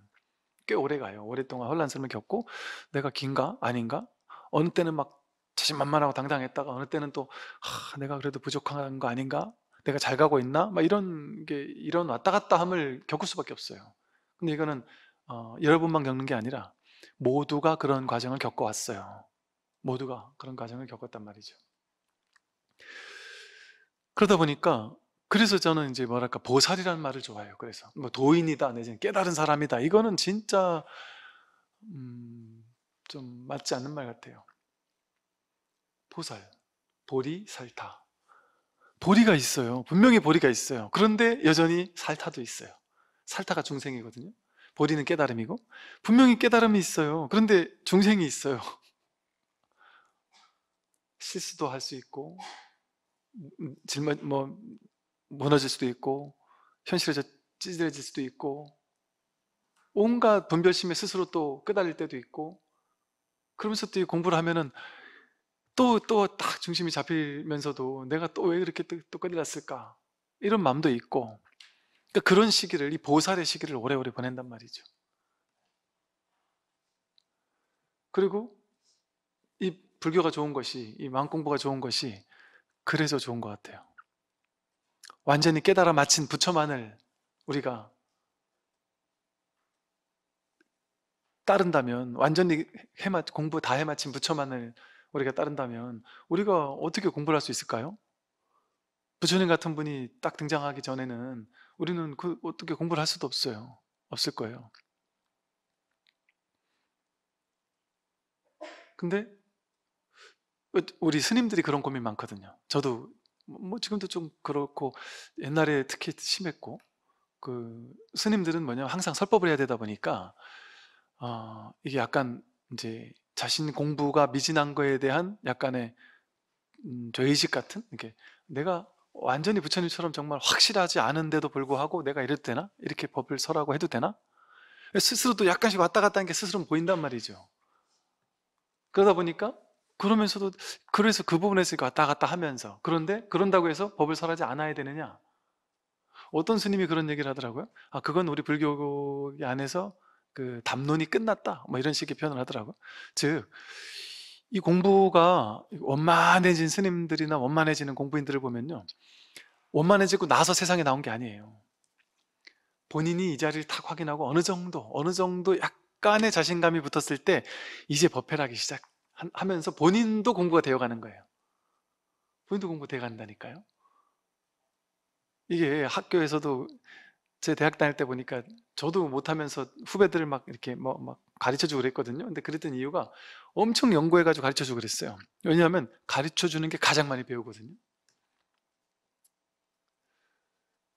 꽤 오래 가요. 오랫동안 혼란스러움을 겪고 내가 긴가? 아닌가? 어느 때는 막 자신만만하고 당당했다가 어느 때는 또 하, 내가 그래도 부족한 거 아닌가? 내가 잘 가고 있나? 막 이런 게 이런 왔다 갔다 함을 겪을 수밖에 없어요. 근데 이거는 어, 여러분만 겪는 게 아니라 모두가 그런 과정을 겪어왔어요. 모두가 그런 과정을 겪었단 말이죠. 그러다 보니까 그래서 저는 이제 뭐랄까 보살이라는 말을 좋아해요. 그래서 뭐 도인이다 내지는 깨달은 사람이다 이거는 진짜 음, 좀 맞지 않는 말 같아요. 보살, 보리, 살타. 보리가 있어요. 분명히 보리가 있어요. 그런데 여전히 살타도 있어요. 살타가 중생이거든요. 보리는 깨달음이고 분명히 깨달음이 있어요. 그런데 중생이 있어요. 실수도 할 수 있고 질문 뭐 무너질 수도 있고 현실에서 찌질해질 수도 있고 온갖 분별심에 스스로 또 끄달릴 때도 있고 그러면서 또 공부를 하면은 또 또 딱 중심이 잡히면서도 내가 또왜 그렇게 또, 또 끄달렸을까 이런 마음도 있고 그러니까 그런 시기를 이 보살의 시기를 오래오래 보낸단 말이죠. 그리고 이 불교가 좋은 것이 이 마음 공부가 좋은 것이 그래서 좋은 것 같아요. 완전히 깨달아 마친 부처만을 우리가 따른다면 완전히 해마, 공부 다 해마친 부처만을 우리가 따른다면 우리가 어떻게 공부를 할 수 있을까요? 부처님 같은 분이 딱 등장하기 전에는 우리는 그 어떻게 공부를 할 수도 없어요. 없을 거예요. 근데 우리 스님들이 그런 고민 많거든요. 저도 뭐, 뭐 지금도 좀 그렇고 옛날에 특히 심했고 그 스님들은 뭐냐 항상 설법을 해야 되다 보니까 어 이게 약간 이제 자신 공부가 미진한 거에 대한 약간의 음, 죄의식 같은 이게 내가 완전히 부처님처럼 정말 확실하지 않은데도 불구하고 내가 이럴때나 이렇게 법을 서라고 해도 되나 스스로도 약간씩 왔다 갔다 하는 게 스스로 보인단 말이죠. 그러다 보니까 그러면서도 그래서 그 부분에서 왔다 갔다 하면서 그런데 그런다고 해서 법을 설하지 않아야 되느냐? 어떤 스님이 그런 얘기를 하더라고요. 아 그건 우리 불교 안에서 그 담론이 끝났다. 뭐 이런 식의 표현을 하더라고요. 즉 이 공부가 원만해진 스님들이나 원만해지는 공부인들을 보면요. 원만해지고 나서 세상에 나온 게 아니에요. 본인이 이 자리를 탁 확인하고 어느 정도, 어느 정도 약간의 자신감이 붙었을 때 이제 법회하기 를 시작, 하면서 본인도 공부가 되어가는 거예요. 본인도 공부 되어간다니까요. 이게 학교에서도 제 대학 다닐 때 보니까 저도 못하면서 후배들을 막 이렇게 뭐막 가르쳐주고 그랬거든요. 근데 그랬던 이유가 엄청 연구해가지고 가르쳐주고 그랬어요. 왜냐하면 가르쳐주는 게 가장 많이 배우거든요.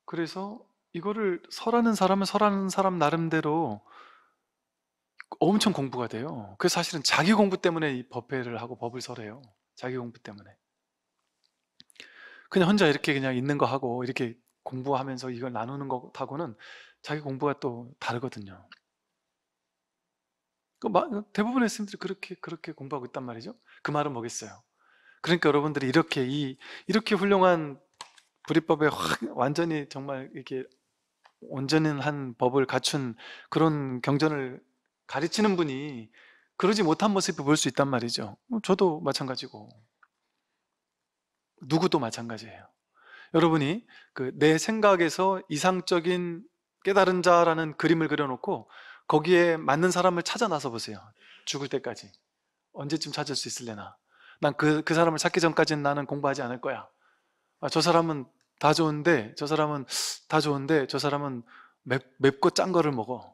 그래서 이거를 설하는 사람은 설하는 사람 나름대로 엄청 공부가 돼요. 그래서 사실은 자기 공부 때문에 이 법회를 하고 법을 설해요. 자기 공부 때문에. 그냥 혼자 이렇게 그냥 있는 거 하고 이렇게 공부하면서 이걸 나누는 것하고는 자기 공부가 또 다르거든요. 그 그 대부분의 스님들이 그렇게 그렇게 공부하고 있단 말이죠. 그 말은 뭐겠어요? 그러니까 여러분들이 이렇게 이 이렇게 훌륭한 불이법에 확 완전히 정말 이렇게 온전한 법을 갖춘 그런 경전을 가르치는 분이 그러지 못한 모습을 볼 수 있단 말이죠. 뭐 저도 마찬가지고 누구도 마찬가지예요. 여러분이 그 내 생각에서 이상적인 깨달은 자라는 그림을 그려놓고 거기에 맞는 사람을 찾아 나서 보세요. 죽을 때까지 언제쯤 찾을 수 있을래나? 난 그그 그 사람을 찾기 전까지는 나는 공부하지 않을 거야. 아, 저 사람은 다 좋은데 저 사람은 다 좋은데 저 사람은 맵, 맵고 짠 거를 먹어.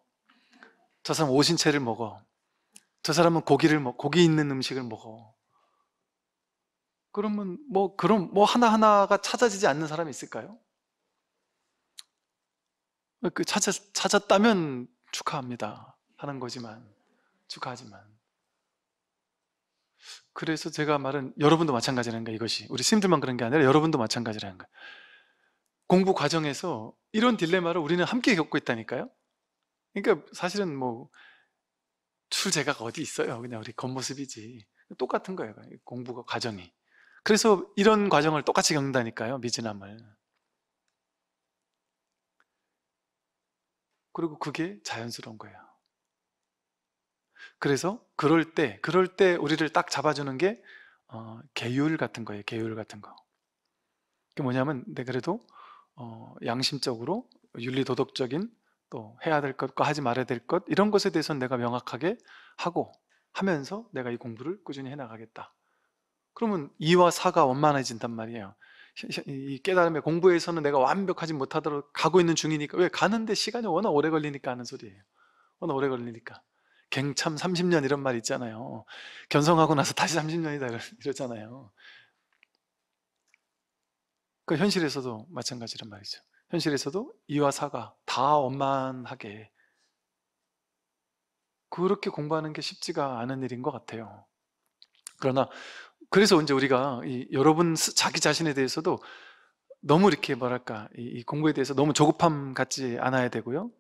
저 사람 오신채를 먹어. 저 사람은 고기를 먹, 고기 있는 음식을 먹어. 그러면 뭐 그럼 뭐 하나하나가 찾아지지 않는 사람이 있을까요? 그 찾아, 찾았다면 축하합니다 하는 거지만 축하하지만 그래서 제가 말은 여러분도 마찬가지라는 거예 이것이 우리 스님들만 그런 게 아니라 여러분도 마찬가지라는 거예 공부 과정에서 이런 딜레마를 우리는 함께 겪고 있다니까요 그러니까 사실은 뭐 출제가가 어디 있어요? 그냥 우리 겉모습이지. 똑같은 거예요. 공부가 과정이. 그래서 이런 과정을 똑같이 겪는다니까요. 미진함을. 그리고 그게 자연스러운 거예요. 그래서 그럴 때, 그럴 때 우리를 딱 잡아주는 게 어, 계율 같은 거예요. 계율 같은 거. 그게 뭐냐면, 내 네, 그래도 어, 양심적으로 윤리 도덕적인 또 해야 될 것과 하지 말아야 될 것 이런 것에 대해서는 내가 명확하게 하고 하면서 내가 이 공부를 꾸준히 해나가겠다. 그러면 이와사가 원만해진단 말이에요. 이 깨달음의 공부에서는 내가 완벽하지 못하도록 가고 있는 중이니까 왜 가는데 시간이 워낙 오래 걸리니까 하는 소리예요. 워낙 오래 걸리니까. 갱참 30년 이런 말 있잖아요. 견성하고 나서 다시 30년이다 이러잖아요. 그 현실에서도 마찬가지란 말이죠. 현실에서도 이와 사가 다 원만하게 그렇게 공부하는 게 쉽지가 않은 일인 것 같아요. 그러나 그래서 이제 우리가 이 여러분 자기 자신에 대해서도 너무 이렇게 뭐랄까 이, 공부에 대해서 너무 조급함 갖지 않아야 되고요.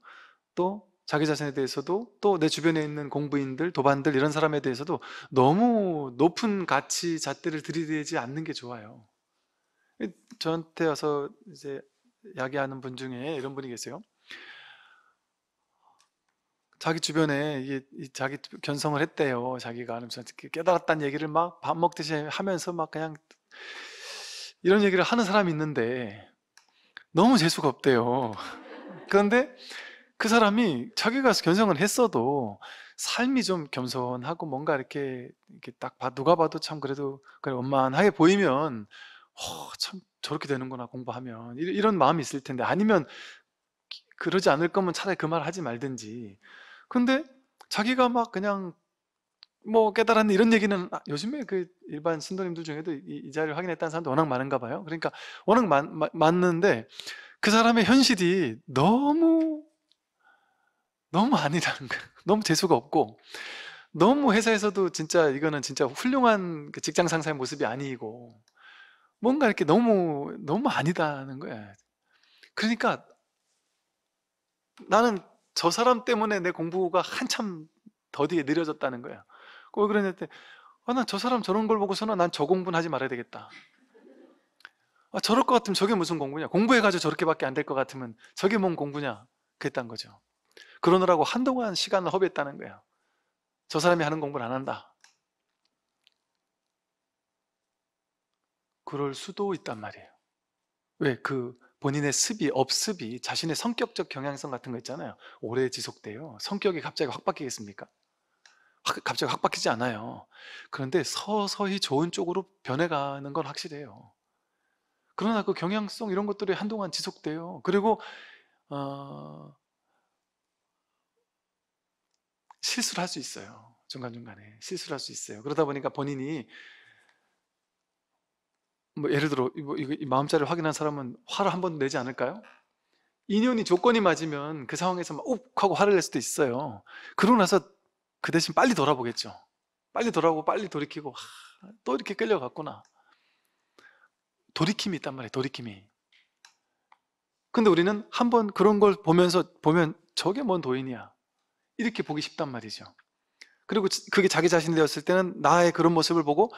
또 자기 자신에 대해서도 또 내 주변에 있는 공부인들, 도반들 이런 사람에 대해서도 너무 높은 가치 잣대를 들이대지 않는 게 좋아요. 저한테 와서 이제 이야기하는 분 중에 이런 분이 계세요. 자기 주변에 이, 이 자기 견성을 했대요. 자기가 아면서 깨달았다는 얘기를 막 밥 먹듯이 하면서 막 그냥 이런 얘기를 하는 사람이 있는데 너무 재수가 없대요. 그런데 그 사람이 자기가 견성을 했어도 삶이 좀 겸손하고 뭔가 이렇게, 이렇게 딱 봐, 누가 봐도 참 그래도 그래 원만하게 보이면 어, 참 저렇게 되는구나 공부하면 이런 마음이 있을 텐데 아니면 그러지 않을 거면 차라리 그말을 하지 말든지 근데 자기가 막 그냥 뭐 깨달았네 이런 얘기는 아, 요즘에 그 일반 신도님들 중에도 이, 이 자리를 확인했다는 사람도 워낙 많은가 봐요 그러니까 워낙 많, 마, 많은데 그 사람의 현실이 너무 너무 아니라는 거예요 너무 재수가 없고 너무 회사에서도 진짜 이거는 진짜 훌륭한 그 직장 상사의 모습이 아니고 뭔가 이렇게 너무 너무 아니다는 거야. 그러니까 나는 저 사람 때문에 내 공부가 한참 더디게 느려졌다는 거야. 왜 그러냐 때, 아, 난 저 사람 저런 걸 보고서는 난 저 공부는 하지 말아야 되겠다. 아, 저럴 것 같으면 저게 무슨 공부냐? 공부해가지고 저렇게밖에 안 될 것 같으면 저게 뭔 공부냐? 그랬단 거죠. 그러느라고 한동안 시간을 허비했다는 거야. 저 사람이 하는 공부를 안 한다. 그럴 수도 있단 말이에요. 왜? 그 본인의 습이, 업습이 자신의 성격적 경향성 같은 거 있잖아요. 오래 지속돼요. 성격이 갑자기 확 바뀌겠습니까? 확, 갑자기 확 바뀌지 않아요. 그런데 서서히 좋은 쪽으로 변해가는 건 확실해요. 그러나 그 경향성 이런 것들이 한동안 지속돼요. 그리고 어, 실수를 할 수 있어요. 중간중간에 실수를 할 수 있어요. 그러다 보니까 본인이 뭐 예를 들어 이, 뭐 이, 이 마음자를 확인한 사람은 화를 한 번 내지 않을까요? 인연이 조건이 맞으면 그 상황에서 막 욱 하고 화를 낼 수도 있어요. 그러고 나서 그 대신 빨리 돌아보겠죠. 빨리 돌아오고 빨리 돌이키고 하, 또 이렇게 끌려갔구나. 돌이킴이 있단 말이에요. 돌이킴이. 근데 우리는 한번 그런 걸 보면서 보면 저게 뭔 도인이야. 이렇게 보기 쉽단 말이죠. 그리고 그게 자기 자신이 되었을 때는 나의 그런 모습을 보고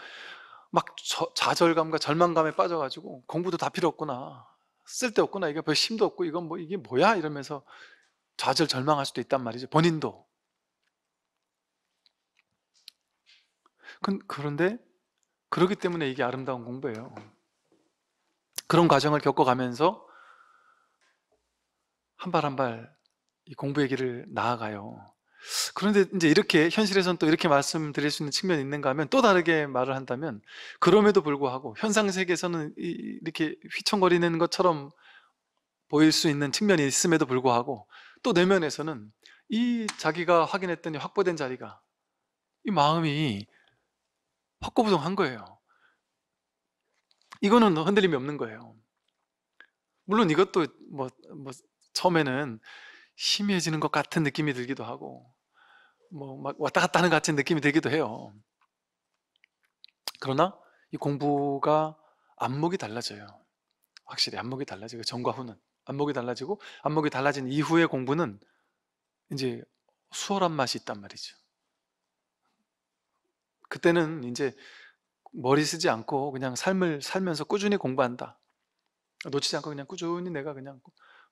막 저, 좌절감과 절망감에 빠져가지고 공부도 다 필요 없구나 쓸데없구나 이게 별 힘도 없고 이건 뭐 이게 뭐야 이러면서 좌절 절망할 수도 있단 말이죠 본인도 그, 그런데 그렇기 때문에 이게 아름다운 공부예요 그런 과정을 겪어가면서 한 발 한 발 이 공부의 길을 나아가요 그런데 이제 이렇게 현실에서는또 이렇게 말씀드릴 수 있는 측면이 있는가 하면 또 다르게 말을 한다면 그럼에도 불구하고 현상 세계에서는 이렇게 휘청거리는 것처럼 보일 수 있는 측면이 있음에도 불구하고 또 내면에서는 이 자기가 확인했더니 확보된 자리가 이 마음이 확고부동한 거예요. 이거는 흔들림이 없는 거예요. 물론 이것도 뭐, 뭐 처음에는 심해지는 것 같은 느낌이 들기도 하고 뭐 막 왔다 갔다 하는 것 같은 느낌이 들기도 해요. 그러나 이 공부가 안목이 달라져요. 확실히 안목이 달라지고 전과 후는 안목이 달라지고 안목이 달라진 이후의 공부는 이제 수월한 맛이 있단 말이죠. 그때는 이제 머리 쓰지 않고 그냥 삶을 살면서 꾸준히 공부한다. 놓치지 않고 그냥 꾸준히 내가 그냥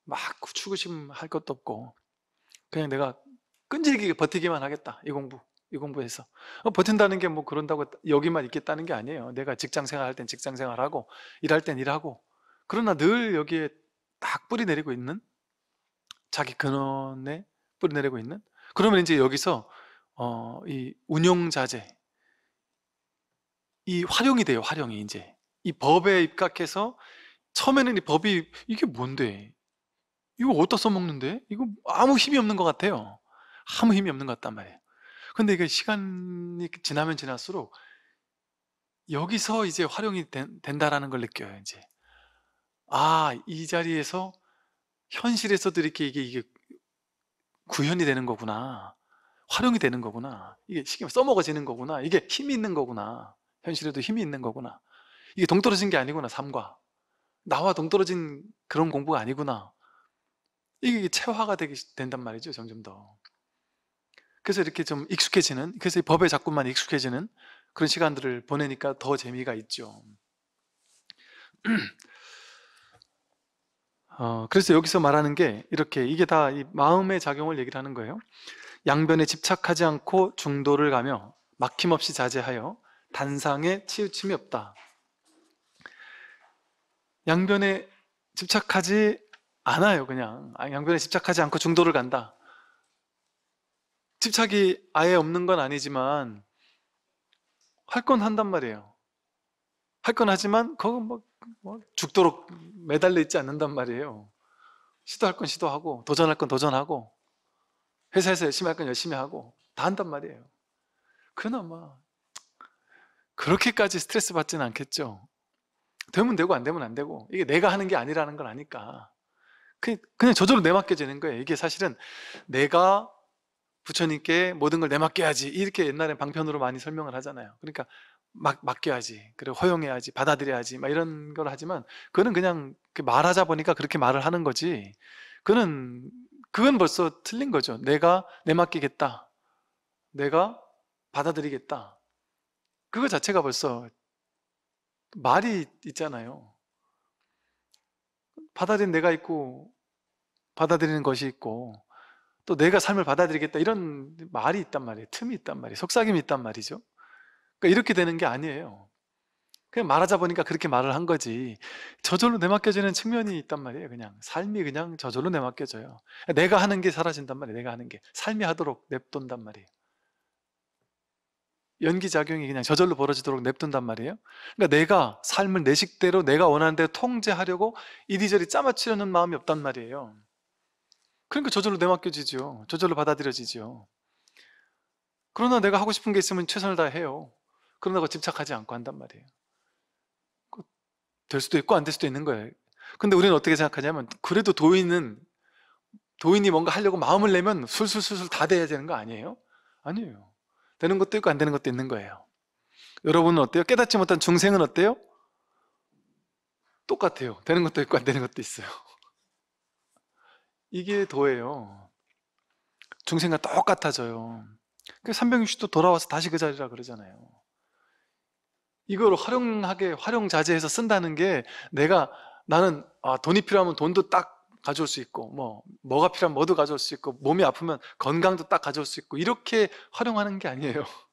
막 추구심 할 것도 없고 그냥 내가 끈질기게 버티기만 하겠다 이 공부 이 공부에서 어, 버틴다는 게 뭐 그런다고 여기만 있겠다는 게 아니에요 내가 직장 생활할 땐 직장 생활하고 일할 땐 일하고 그러나 늘 여기에 딱 뿌리 내리고 있는 자기 근원에 뿌리 내리고 있는 그러면 이제 여기서 어, 이 운용자재 이 활용이 돼요 활용이 이제 이 법에 입각해서 처음에는 이 법이 이게 뭔데 이거 어디다 써먹는데? 이거 아무 힘이 없는 것 같아요. 아무 힘이 없는 것 같단 말이에요. 근데 이게 시간이 지나면 지날수록 여기서 이제 활용이 된, 된다라는 걸 느껴요, 이제. 아, 이 자리에서 현실에서도 이렇게 이게, 이게 구현이 되는 거구나. 활용이 되는 거구나. 이게 쉽게 써먹어지는 거구나. 이게 힘이 있는 거구나. 현실에도 힘이 있는 거구나. 이게 동떨어진 게 아니구나, 삶과. 나와 동떨어진 그런 공부가 아니구나. 이게 체화가 되게 된단 말이죠. 점점 더. 그래서 이렇게 좀 익숙해지는, 그래서 이 법에 자꾸만 익숙해지는 그런 시간들을 보내니까 더 재미가 있죠. 어, 그래서 여기서 말하는 게 이렇게 이게 다 마음의 작용을 얘기를 하는 거예요. 양변에 집착하지 않고 중도를 가며 막힘없이 자제하여 단상에 치우침이 없다. 양변에 집착하지 안아요 그냥. 양변에 집착하지 않고 중도를 간다. 집착이 아예 없는 건 아니지만, 할 건 한단 말이에요. 할 건 하지만, 그건 뭐, 뭐, 죽도록 매달려 있지 않는단 말이에요. 시도할 건 시도하고, 도전할 건 도전하고, 회사에서 열심히 할 건 열심히 하고, 다 한단 말이에요. 그나마, 그렇게까지 스트레스 받지는 않겠죠. 되면 되고 안 되면 안 되고 이게 내가 하는 게 아니라는 걸 아니까 그, 그냥 저절로 내맡겨지는 거예요. 이게 사실은 내가 부처님께 모든 걸 내맡겨야지 이렇게 옛날에 방편으로 많이 설명을 하잖아요. 그러니까 막, 맡겨야지 그리고 허용해야지 받아들여야지 막 이런 걸 하지만 그거는 그냥 말하자 보니까 그렇게 말을 하는 거지 그는 거 그건 벌써 틀린 거죠. 내가 내맡기겠다. 내가 받아들이겠다. 그거 자체가 벌써 말이 있잖아요. 받아들인 내가 있고 받아들이는 것이 있고 또 내가 삶을 받아들이겠다 이런 말이 있단 말이에요. 틈이 있단 말이에요. 속삭임이 있단 말이죠. 그러니까 이렇게 되는 게 아니에요. 그냥 말하자 보니까 그렇게 말을 한 거지. 저절로 내맡겨지는 측면이 있단 말이에요. 그냥 삶이 그냥 저절로 내맡겨져요. 내가 하는 게 사라진단 말이에요. 내가 하는 게 삶이 하도록 냅둔단 말이에요. 연기 작용이 그냥 저절로 벌어지도록 냅둔단 말이에요. 그러니까 내가 삶을 내 식대로 내가 원하는 대로 통제하려고 이리저리 짜맞추려는 마음이 없단 말이에요. 그러니까 저절로 내맡겨지죠. 저절로 받아들여지죠. 그러나 내가 하고 싶은 게 있으면 최선을 다해요. 그러나 그 집착하지 않고 한단 말이에요. 그 될 수도 있고 안 될 수도 있는 거예요. 근데 우리는 어떻게 생각하냐면 그래도 도인은 도인이 뭔가 하려고 마음을 내면 술술술술 다 돼야 되는 거 아니에요? 아니에요. 되는 것도 있고 안 되는 것도 있는 거예요. 여러분은 어때요? 깨닫지 못한 중생은 어때요? 똑같아요. 되는 것도 있고 안 되는 것도 있어요. 이게 도예요. 중생과 똑같아져요. 360도 그 돌아와서 다시 그 자리라 그러잖아요. 이걸 활용하게 활용자재해서 쓴다는 게 내가 나는 아, 돈이 필요하면 돈도 딱 가져올 수 있고 뭐 뭐가 필요하면 뭐도 가져올 수 있고 몸이 아프면 건강도 딱 가져올 수 있고 이렇게 활용하는 게 아니에요.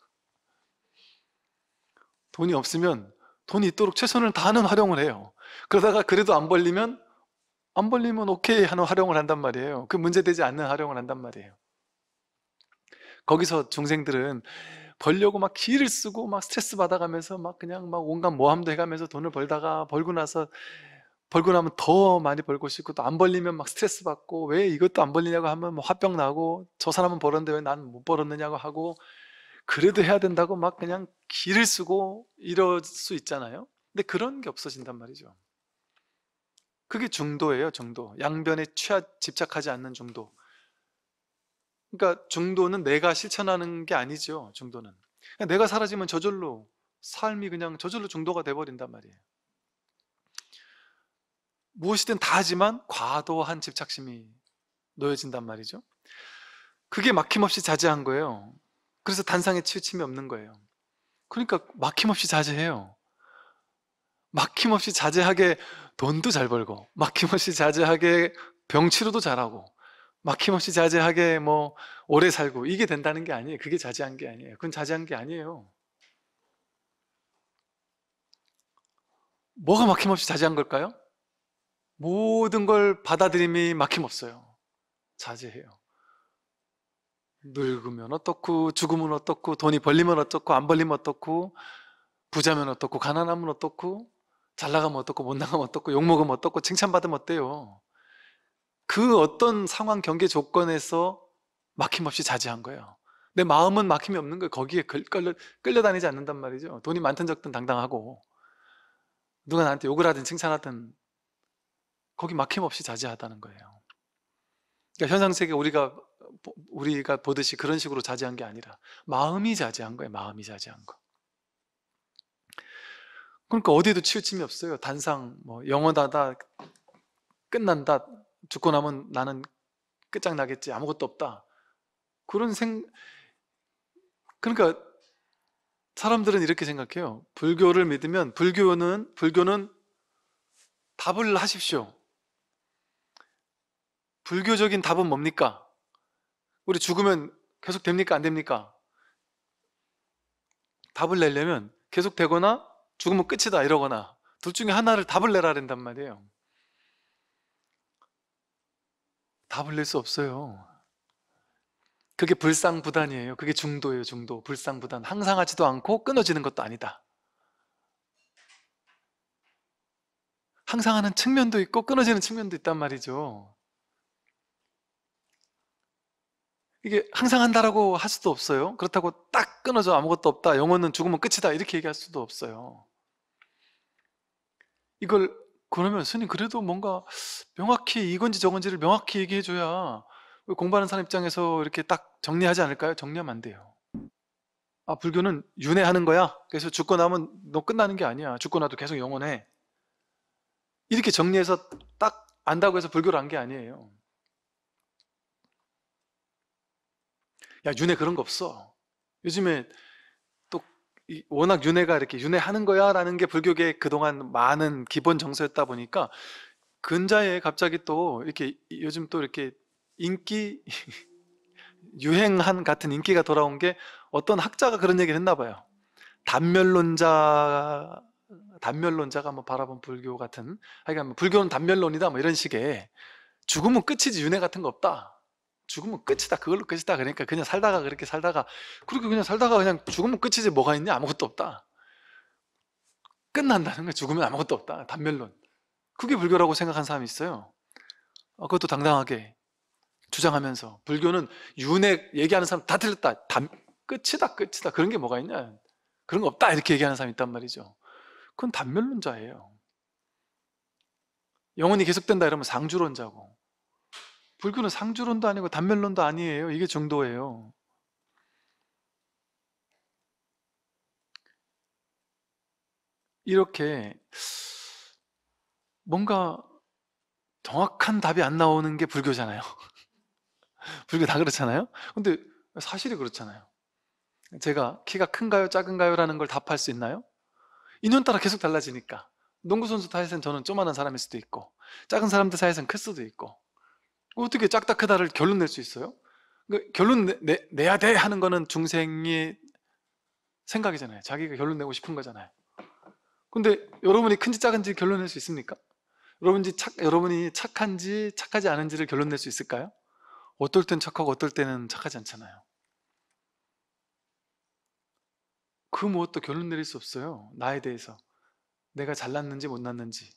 돈이 없으면 돈이 있도록 최선을 다하는 활용을 해요. 그러다가 그래도 안 벌리면 안 벌리면 오케이 하는 활용을 한단 말이에요. 그 문제되지 않는 활용을 한단 말이에요. 거기서 중생들은 벌려고 막 기를 쓰고 막 스트레스 받아가면서 막 그냥 막 온갖 모함도 해가면서 돈을 벌다가 벌고 나서 벌고 나면 더 많이 벌고 싶고 또 안 벌리면 막 스트레스 받고 왜 이것도 안 벌리냐고 하면 뭐 화병 나고 저 사람은 벌었는데 왜 난 못 벌었느냐고 하고 그래도 해야 된다고 막 그냥 길을 쓰고 이럴 수 있잖아요. 근데 그런 게 없어진단 말이죠. 그게 중도예요, 중도. 양변에 취하 집착하지 않는 중도. 그러니까 중도는 내가 실천하는 게 아니죠, 중도는. 그러니까 내가 사라지면 저절로 삶이 그냥 저절로 중도가 돼 버린단 말이에요. 무엇이든 다 하지만 과도한 집착심이 놓여진단 말이죠. 그게 막힘없이 자제한 거예요. 그래서 단상에 치우침이 없는 거예요. 그러니까 막힘없이 자제해요. 막힘없이 자제하게 돈도 잘 벌고, 막힘없이 자제하게 병치료도 잘하고, 막힘없이 자제하게 뭐 오래 살고 이게 된다는 게 아니에요. 그게 자제한 게 아니에요. 그건 자제한 게 아니에요. 뭐가 막힘없이 자제한 걸까요? 모든 걸 받아들임이 막힘없어요. 자제해요. 늙으면 어떻고, 죽으면 어떻고, 돈이 벌리면 어떻고, 안 벌리면 어떻고, 부자면 어떻고, 가난하면 어떻고, 잘 나가면 어떻고, 못 나가면 어떻고, 욕먹으면 어떻고, 칭찬받으면 어때요? 그 어떤 상황 경계 조건에서 막힘없이 자제한 거예요. 내 마음은 막힘이 없는 거예요. 거기에 끌려, 끌려다니지 않는단 말이죠. 돈이 많든 적든 당당하고, 누가 나한테 욕을 하든 칭찬하든 거기 막힘없이 자제하다는 거예요. 그러니까 현상 세계 우리가 우리가 보듯이 그런 식으로 자제한 게 아니라 마음이 자제한 거예요. 마음이 자제한 거. 그러니까 어디에도 치우침이 없어요. 단상 뭐 영원하다 끝난다 죽고 나면 나는 끝장나겠지 아무것도 없다 그런 생 그러니까 사람들은 이렇게 생각해요. 불교를 믿으면 불교는 불교는 답을 하십시오. 불교적인 답은 뭡니까? 우리 죽으면 계속 됩니까? 안 됩니까? 답을 내려면 계속 되거나 죽으면 끝이다 이러거나 둘 중에 하나를 답을 내라 된단 말이에요. 답을 낼 수 없어요. 그게 불상부단이에요. 그게 중도예요, 중도. 불상부단. 항상 하지도 않고 끊어지는 것도 아니다. 항상 하는 측면도 있고 끊어지는 측면도 있단 말이죠. 이게 항상 한다라고 할 수도 없어요. 그렇다고 딱 끊어져 아무것도 없다. 영혼은 죽으면 끝이다. 이렇게 얘기할 수도 없어요. 이걸 그러면 스님 그래도 뭔가 명확히 이건지 저건지를 명확히 얘기해 줘야 공부하는 사람 입장에서 이렇게 딱 정리하지 않을까요? 정리하면 안 돼요. 아, 불교는 윤회하는 거야. 그래서 죽고 나면 너 끝나는 게 아니야. 죽고 나도 계속 영원해. 이렇게 정리해서 딱 안다고 해서 불교를 한게 아니에요. 야, 윤회 그런 거 없어. 요즘에 또 워낙 윤회가 이렇게 윤회하는 거야 라는 게불교계 그동안 많은 기본 정서였다 보니까 근자에 갑자기 또 이렇게 요즘 또 이렇게 인기 유행한 같은 인기가 돌아온 게 어떤 학자가 그런 얘기를 했나 봐요. 단멸론자 단멸론자가 뭐 바라본 불교 같은 하여간 뭐 불교는 단멸론이다 뭐 이런 식의 죽음은 끝이지 윤회 같은 거 없다. 죽으면 끝이다. 그걸로 끝이다. 그러니까 그냥 살다가 그렇게 살다가 그렇게 그냥 살다가 그냥 죽으면 끝이지 뭐가 있냐? 아무것도 없다. 끝난다는 거야. 죽으면 아무것도 없다. 단멸론. 그게 불교라고 생각한 사람이 있어요. 아, 그것도 당당하게 주장하면서 불교는 윤회 얘기하는 사람 다 틀렸다. 단, 끝이다. 끝이다. 그런 게 뭐가 있냐? 그런 거 없다. 이렇게 얘기하는 사람이 있단 말이죠. 그건 단멸론자예요. 영혼이 계속된다 이러면 상주론자고 불교는 상주론도 아니고 단면론도 아니에요. 이게 정도예요. 이렇게 뭔가 정확한 답이 안 나오는 게 불교잖아요. 불교 다 그렇잖아요. 근데 사실이 그렇잖아요. 제가 키가 큰가요, 작은가요라는 걸 답할 수 있나요? 인연따라 계속 달라지니까. 농구선수 사이에서는 저는 조만한 사람일 수도 있고, 작은 사람들 사이에서는 클 수도 있고, 어떻게 짝딱하다를 결론 낼수 있어요? 그러니까 결론 내, 내, 내야 돼 하는 거는 중생이 생각이잖아요. 자기가 결론 내고 싶은 거잖아요. 근데 여러분이 큰지 작은지 결론 낼 수 있습니까? 여러분이 착, 여러분이 착한지 착하지 않은지를 결론 낼 수 있을까요? 어떨 땐 착하고 어떨 때는 착하지 않잖아요. 그 무엇도 결론 내릴 수 없어요. 나에 대해서. 내가 잘났는지 못났는지.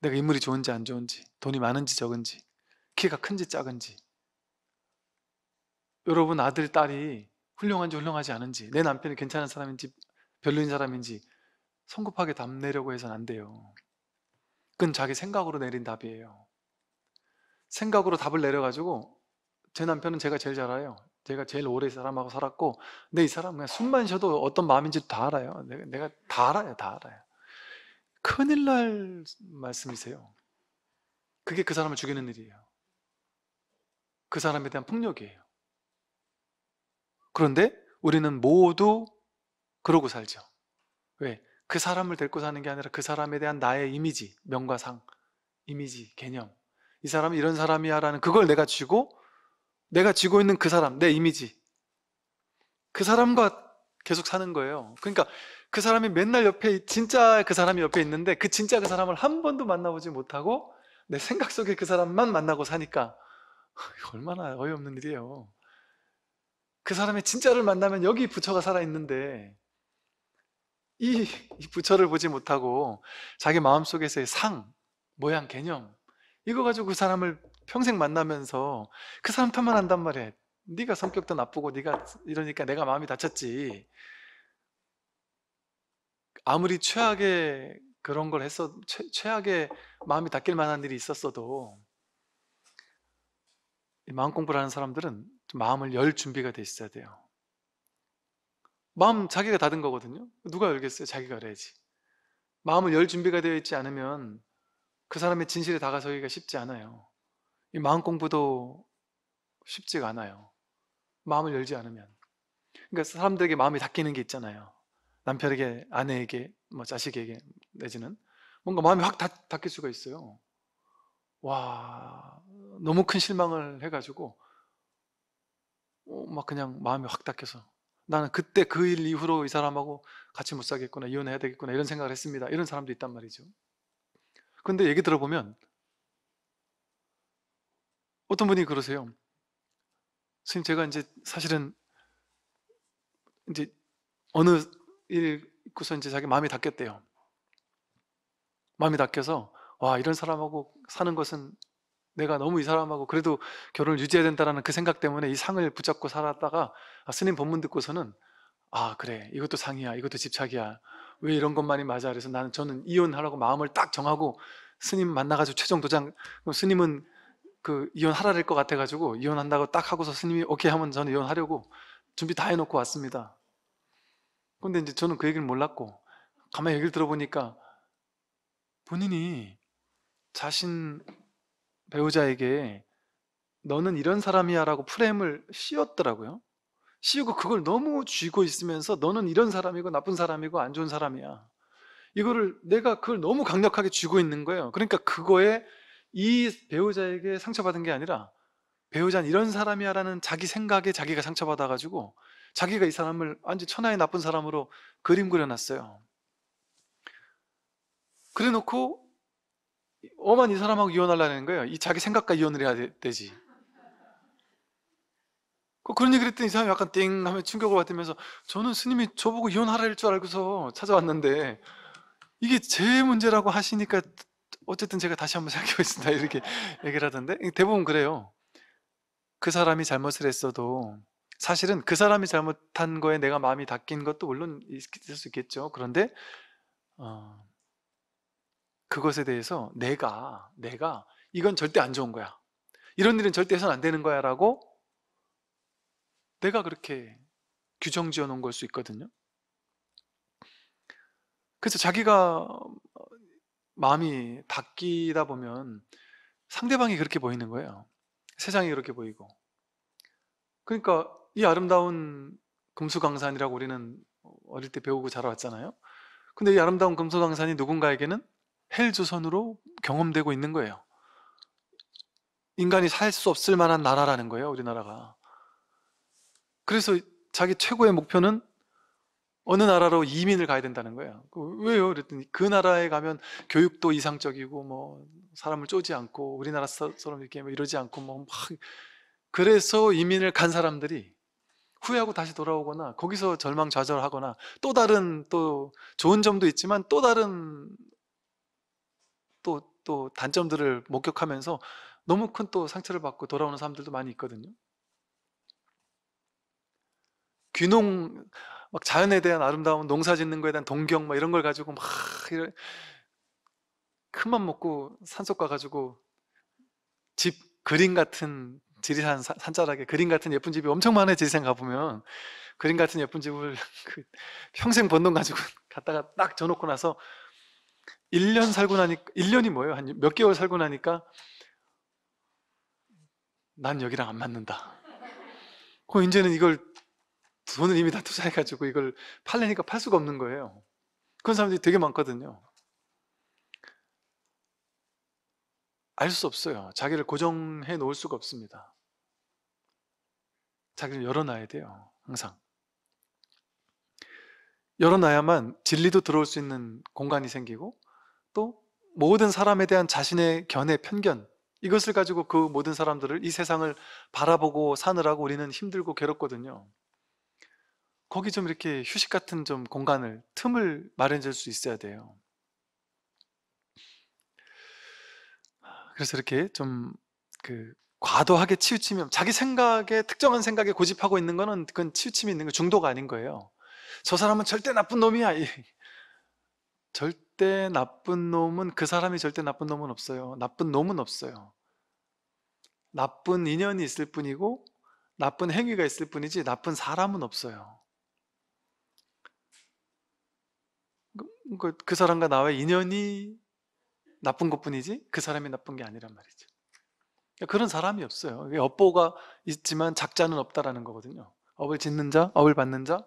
내가 인물이 좋은지 안 좋은지. 돈이 많은지 적은지. 키가 큰지 작은지 여러분 아들, 딸이 훌륭한지 훌륭하지 않은지 내 남편이 괜찮은 사람인지 별로인 사람인지 성급하게 답 내려고 해서는 안 돼요 그건 자기 생각으로 내린 답이에요 생각으로 답을 내려가지고 제 남편은 제가 제일 잘 알아요 제가 제일 오래 사람하고 살았고 근데 이 사람 그냥 숨만 쉬어도 어떤 마음인지 다 알아요 내가, 내가 다 알아요 다 알아요 큰일 날 말씀이세요 그게 그 사람을 죽이는 일이에요 그 사람에 대한 폭력이에요. 그런데 우리는 모두 그러고 살죠. 왜? 그 사람을 데리고 사는 게 아니라 그 사람에 대한 나의 이미지, 명과 상, 이미지, 개념. 이 사람은 이런 사람이야 라는 그걸 내가 쥐고 내가 쥐고 있는 그 사람, 내 이미지. 그 사람과 계속 사는 거예요. 그러니까 그 사람이 맨날 옆에, 진짜 그 사람이 옆에 있는데 그 진짜 그 사람을 한 번도 만나보지 못하고 내 생각 속에 그 사람만 만나고 사니까 얼마나 어이없는 일이에요. 그 사람의 진짜를 만나면 여기 부처가 살아있는데 이, 이 부처를 보지 못하고 자기 마음속에서의 상, 모양, 개념 이거 가지고 그 사람을 평생 만나면서 그 사람 탓만 한단 말이야 네가 성격도 나쁘고 네가 이러니까 내가 마음이 다쳤지 아무리 최악의 그런 걸 했어 최, 최악의 마음이 닦일 만한 일이 있었어도 마음 공부를 하는 사람들은 마음을 열 준비가 돼 있어야 돼요. 마음 자기가 닫은 거거든요. 누가 열겠어요? 자기가 열어야지. 마음을 열 준비가 되어 있지 않으면 그 사람의 진실에 다가서기가 쉽지 않아요. 이 마음 공부도 쉽지가 않아요. 마음을 열지 않으면. 그러니까 사람들에게 마음이 닫히는 게 있잖아요. 남편에게, 아내에게, 뭐 자식에게 내지는 뭔가 마음이 확 닫, 힐 수가 있어요. 와, 너무 큰 실망을 해가지고 어, 막 그냥 마음이 확 닦여서 나는 그때 그 일 이후로 이 사람하고 같이 못살겠구나 이혼해야 되겠구나 이런 생각을 했습니다 이런 사람도 있단 말이죠 근데 얘기 들어보면 어떤 분이 그러세요 스님 제가 이제 사실은 이제 어느 일 있고서 이제 자기 마음이 닦였대요 마음이 닦여서 와 이런 사람하고 사는 것은 내가 너무 이 사람하고 그래도 결혼을 유지해야 된다라는 그 생각 때문에 이 상을 붙잡고 살았다가 아, 스님 본문 듣고서는 아 그래 이것도 상이야 이것도 집착이야 왜 이런 것만이 맞아 그래서 나는 저는 이혼하라고 마음을 딱 정하고 스님 만나가지고 최종 도장 스님은 그 이혼하라 할것 같아가지고 이혼한다고 딱 하고서 스님이 오케이 하면 저는 이혼하려고 준비 다 해놓고 왔습니다 근데 이제 저는 그 얘기를 몰랐고 가만히 얘기를 들어보니까 본인이 자신 배우자에게 너는 이런 사람이야 라고 프레임을 씌웠더라고요. 씌우고 그걸 너무 쥐고 있으면서 너는 이런 사람이고 나쁜 사람이고 안 좋은 사람이야. 이거를 내가 그걸 너무 강력하게 쥐고 있는 거예요. 그러니까 그거에 이 배우자에게 상처받은 게 아니라 배우자는 이런 사람이야라는 자기 생각에 자기가 상처받아가지고 자기가 이 사람을 완전 천하의 나쁜 사람으로 그림 그려놨어요. 그래놓고 어만 이 사람하고 이혼하려는 거예요. 이 자기 생각과 이혼을 해야 되, 지 그 그런 얘기를 했더니 이 사람이 약간 띵 하면 충격을 받으면서 저는 스님이 저보고 이혼하라 할 줄 알고서 찾아왔는데 이게 제 문제라고 하시니까 어쨌든 제가 다시 한번 생각해보겠습니다. 이렇게 얘기를 하던데 대부분 그래요. 그 사람이 잘못을 했어도 사실은 그 사람이 잘못한 거에 내가 마음이 닦인 것도 물론 있을 수 있겠죠. 그런데 어, 그것에 대해서 내가 내가 이건 절대 안 좋은 거야. 이런 일은 절대 해서는 안 되는 거야라고 내가 그렇게 규정 지어 놓은 걸 수 있거든요. 그래서 자기가 어, 마음이 닦이다 보면 상대방이 그렇게 보이는 거예요. 세상이 그렇게 보이고. 그러니까 이 아름다운 금수강산이라고 우리는 어릴 때 배우고 자라왔잖아요. 근데 이 아름다운 금수강산이 누군가에게는 헬조선으로 경험되고 있는 거예요. 인간이 살 수 없을 만한 나라라는 거예요, 우리나라가. 그래서 자기 최고의 목표는 어느 나라로 이민을 가야 된다는 거예요. 그 왜요? 그랬더니 그 나라에 가면 교육도 이상적이고 뭐 사람을 쪼지 않고 우리나라 사람 이렇게 뭐 이러지 않고 뭐막 그래서 이민을 간 사람들이 후회하고 다시 돌아오거나 거기서 절망 좌절하거나 또 다른 또 좋은 점도 있지만 또 다른 또, 또 단점들을 목격하면서 너무 큰 또 상처를 받고 돌아오는 사람들도 많이 있거든요. 귀농, 막 자연에 대한 아름다움, 농사 짓는 거에 대한 동경, 막 이런 걸 가지고 막 이런 큰맘 먹고 산속 가가지고 집 그림 같은 지리산 산자락에 그림 같은 예쁜 집이 엄청 많아요. 지리산 가보면. 그림 같은 예쁜 집을 그 평생 번 돈 가지고 갔다가 딱 져놓고 나서 1년 살고 나니까 1년이 뭐예요? 한 몇 개월 살고 나니까 난 여기랑 안 맞는다. 그 이제는 이걸 돈을 이미 다 투자해 가지고 이걸 팔려니까 팔 수가 없는 거예요. 그런 사람들이 되게 많거든요. 알 수 없어요. 자기를 고정해 놓을 수가 없습니다. 자기를 열어놔야 돼요. 항상. 열어놔야만 진리도 들어올 수 있는 공간이 생기고 또 모든 사람에 대한 자신의 견해, 편견 이것을 가지고 그 모든 사람들을 이 세상을 바라보고 사느라고 우리는 힘들고 괴롭거든요. 거기 좀 이렇게 휴식 같은 좀 공간을 틈을 마련할 수 있어야 돼요. 그래서 이렇게 좀그 과도하게 치우치면 자기 생각에 특정한 생각에 고집하고 있는 거는 그건 치우침이 있는 거 중도가 아닌 거예요. 저 사람은 절대 나쁜 놈이야. 절대 절대 나쁜 놈은 그 사람이 절대 나쁜 놈은 없어요. 나쁜 놈은 없어요. 나쁜 인연이 있을 뿐이고 나쁜 행위가 있을 뿐이지 나쁜 사람은 없어요. 그, 그 사람과 나의 와 인연이 나쁜 것 뿐이지 그 사람이 나쁜 게 아니란 말이죠. 그러니까 그런 사람이 없어요. 업보가 있지만 작자는 없다라는 거거든요. 업을 짓는 자, 업을 받는 자,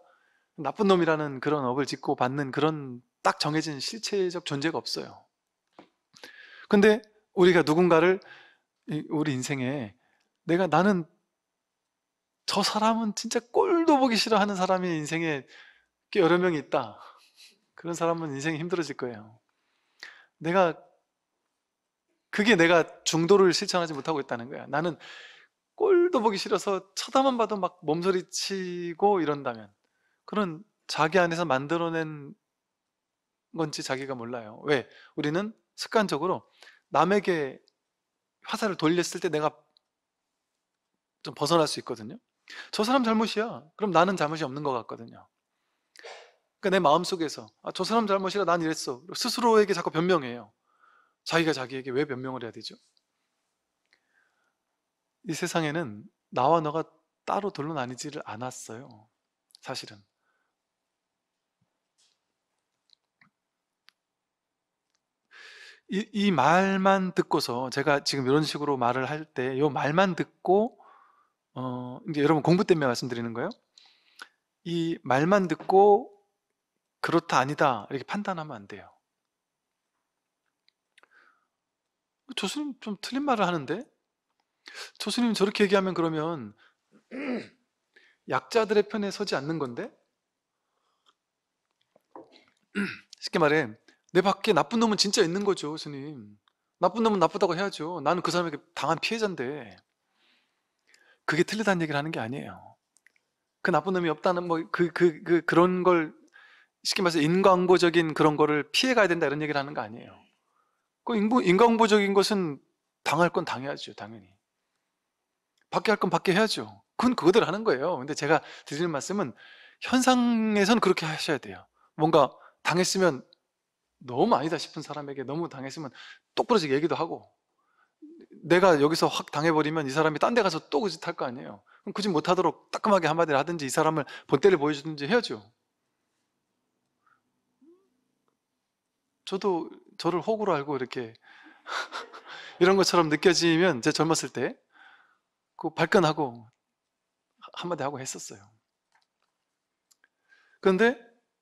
나쁜 놈이라는 그런 업을 짓고 받는 그런 딱 정해진 실체적 존재가 없어요. 근데 우리가 누군가를 우리 인생에 내가 나는 저 사람은 진짜 꼴도 보기 싫어하는 사람이 인생에 꽤 여러 명이 있다. 그런 사람은 인생이 힘들어질 거예요. 내가 그게 내가 중도를 실천하지 못하고 있다는 거야. 나는 꼴도 보기 싫어서 쳐다만 봐도 막 몸소리 치고 이런다면 그런 자기 안에서 만들어낸 건지 자기가 몰라요. 왜? 우리는 습관적으로 남에게 화살을 돌렸을 때 내가 좀 벗어날 수 있거든요. 저 사람 잘못이야. 그럼 나는 잘못이 없는 것 같거든요. 그러니까 내 마음 속에서 아, 저 사람 잘못이라 난 이랬어. 스스로에게 자꾸 변명해요. 자기가 자기에게 왜 변명을 해야 되죠? 이 세상에는 나와 너가 따로 둘로 나뉘지를 않았어요. 사실은 이, 이 말만 듣고서 제가 지금 이런 식으로 말을 할 때 이 말만 듣고 어 이제 여러분 공부 때문에 말씀드리는 거예요. 이 말만 듣고 그렇다 아니다 이렇게 판단하면 안 돼요. 조수님 좀 틀린 말을 하는데 조수님 저렇게 얘기하면 그러면 약자들의 편에 서지 않는 건데 쉽게 말해 내 밖에 나쁜 놈은 진짜 있는 거죠, 스님. 나쁜 놈은 나쁘다고 해야죠. 나는 그 사람에게 당한 피해자인데. 그게 틀리다는 얘기를 하는 게 아니에요. 그 나쁜 놈이 없다는 뭐 그 그 그, 그, 그 런걸 쉽게 말해서 인광보적인 그런 거를 피해 가야 된다 이런 얘기를 하는 거 아니에요. 그 인광보적인 것은 당할 건 당해야죠, 당연히. 받게 할 건 받게 해야죠. 그건 그거대로 하는 거예요. 근데 제가 드리는 말씀은 현상에선 그렇게 하셔야 돼요. 뭔가 당했으면 너무 아니다 싶은 사람에게 너무 당했으면 똑부러지게 얘기도 하고 내가 여기서 확 당해버리면 이 사람이 딴 데 가서 또 그 짓 할 거 아니에요. 그럼 그 짓 못하도록 따끔하게 한마디를 하든지 이 사람을 본때를 보여주든지 해야죠. 저도 저를 호구로 알고 이렇게 이런 것처럼 느껴지면 제 젊었을 때 그 발끈하고 한마디 하고 했었어요. 그런데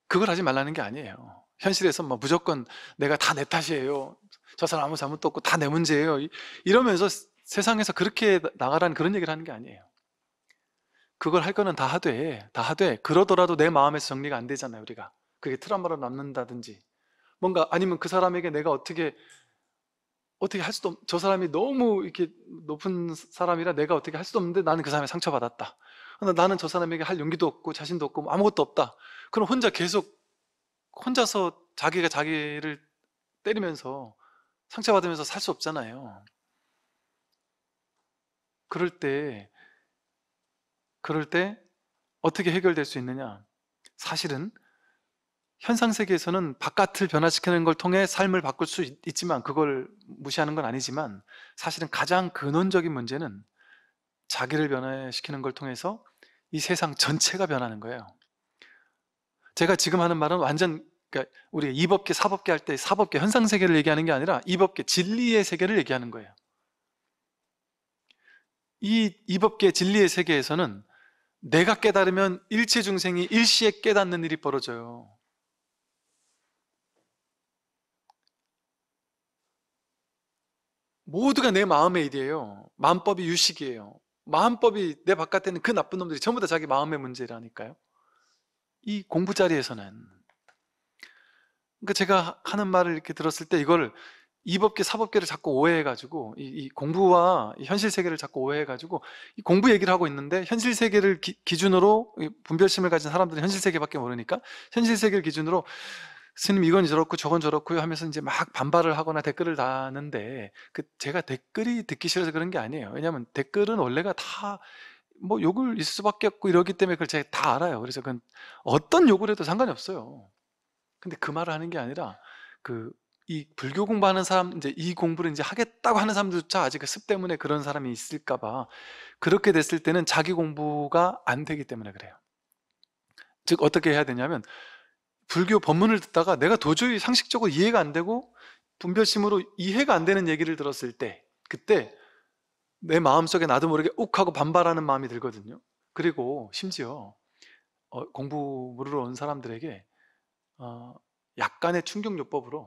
그걸 하지 말라는 게 아니에요. 현실에서 뭐 무조건 내가 다 내 탓이에요. 저 사람 아무 잘못도 없고 다 내 문제예요. 이러면서 세상에서 그렇게 나가라는 그런 얘기를 하는 게 아니에요. 그걸 할 거는 다 하되, 다 하되, 그러더라도 내 마음에서 정리가 안 되잖아요, 우리가. 그게 트라우마로 남는다든지. 뭔가 아니면 그 사람에게 내가 어떻게 어떻게 할 수도 없, 저 사람이 너무 이렇게 높은 사람이라 내가 어떻게 할 수도 없는데 나는 그 사람이 상처받았다. 나는 저 사람에게 할 용기도 없고 자신도 없고 뭐 아무것도 없다. 그럼 혼자 계속 혼자서 자기가 자기를 때리면서 상처받으면서 살 수 없잖아요. 그럴 때, 그럴 때 어떻게 해결될 수 있느냐? 사실은 현상 세계에서는 바깥을 변화시키는 걸 통해 삶을 바꿀 수 있, 지만 그걸 무시하는 건 아니지만 사실은 가장 근원적인 문제는 자기를 변화시키는 걸 통해서 이 세상 전체가 변하는 거예요. 제가 지금 하는 말은 완전 그러니까 우리가 이법계, 사법계 할 때 사법계 현상 세계를 얘기하는 게 아니라 이법계 진리의 세계를 얘기하는 거예요. 이 이법계 진리의 세계에서는 내가 깨달으면 일체 중생이 일시에 깨닫는 일이 벌어져요. 모두가 내 마음의 일이에요. 마음법이 유식이에요. 마음법이 내 바깥에 는그 나쁜 놈들이 전부 다 자기 마음의 문제라니까요. 이 공부 자리에서는 그러니까 제가 하는 말을 이렇게 들었을 때 이걸 이법계 사법계를 자꾸 오해해가지고 이, 이 공부와 현실 세계를 자꾸 오해해가지고 이 공부 얘기를 하고 있는데 현실 세계를 기, 준으로 분별심을 가진 사람들은 현실 세계밖에 모르니까 현실 세계를 기준으로 스님 이건 저렇고 저건 저렇고요 하면서 이제 막 반발을 하거나 댓글을 다는데 그 제가 댓글이 듣기 싫어서 그런 게 아니에요 왜냐하면 댓글은 원래가 다뭐 욕을 있을 수밖에 없고 이러기 때문에 그걸 제가 다 알아요. 그래서 그건 어떤 욕을 해도 상관이 없어요. 근데 그 말을 하는 게 아니라 그 이 불교 공부하는 사람 이제 이 공부를 이제 하겠다고 하는 사람조차 아직 그 습 때문에 그런 사람이 있을까봐 그렇게 됐을 때는 자기 공부가 안 되기 때문에 그래요. 즉 어떻게 해야 되냐면 불교 법문을 듣다가 내가 도저히 상식적으로 이해가 안 되고 분별심으로 이해가 안 되는 얘기를 들었을 때 그때 내 마음속에 나도 모르게 욱 하고 반발하는 마음이 들거든요. 그리고 심지어 어, 공부를 온 사람들에게 어, 약간의 충격요법으로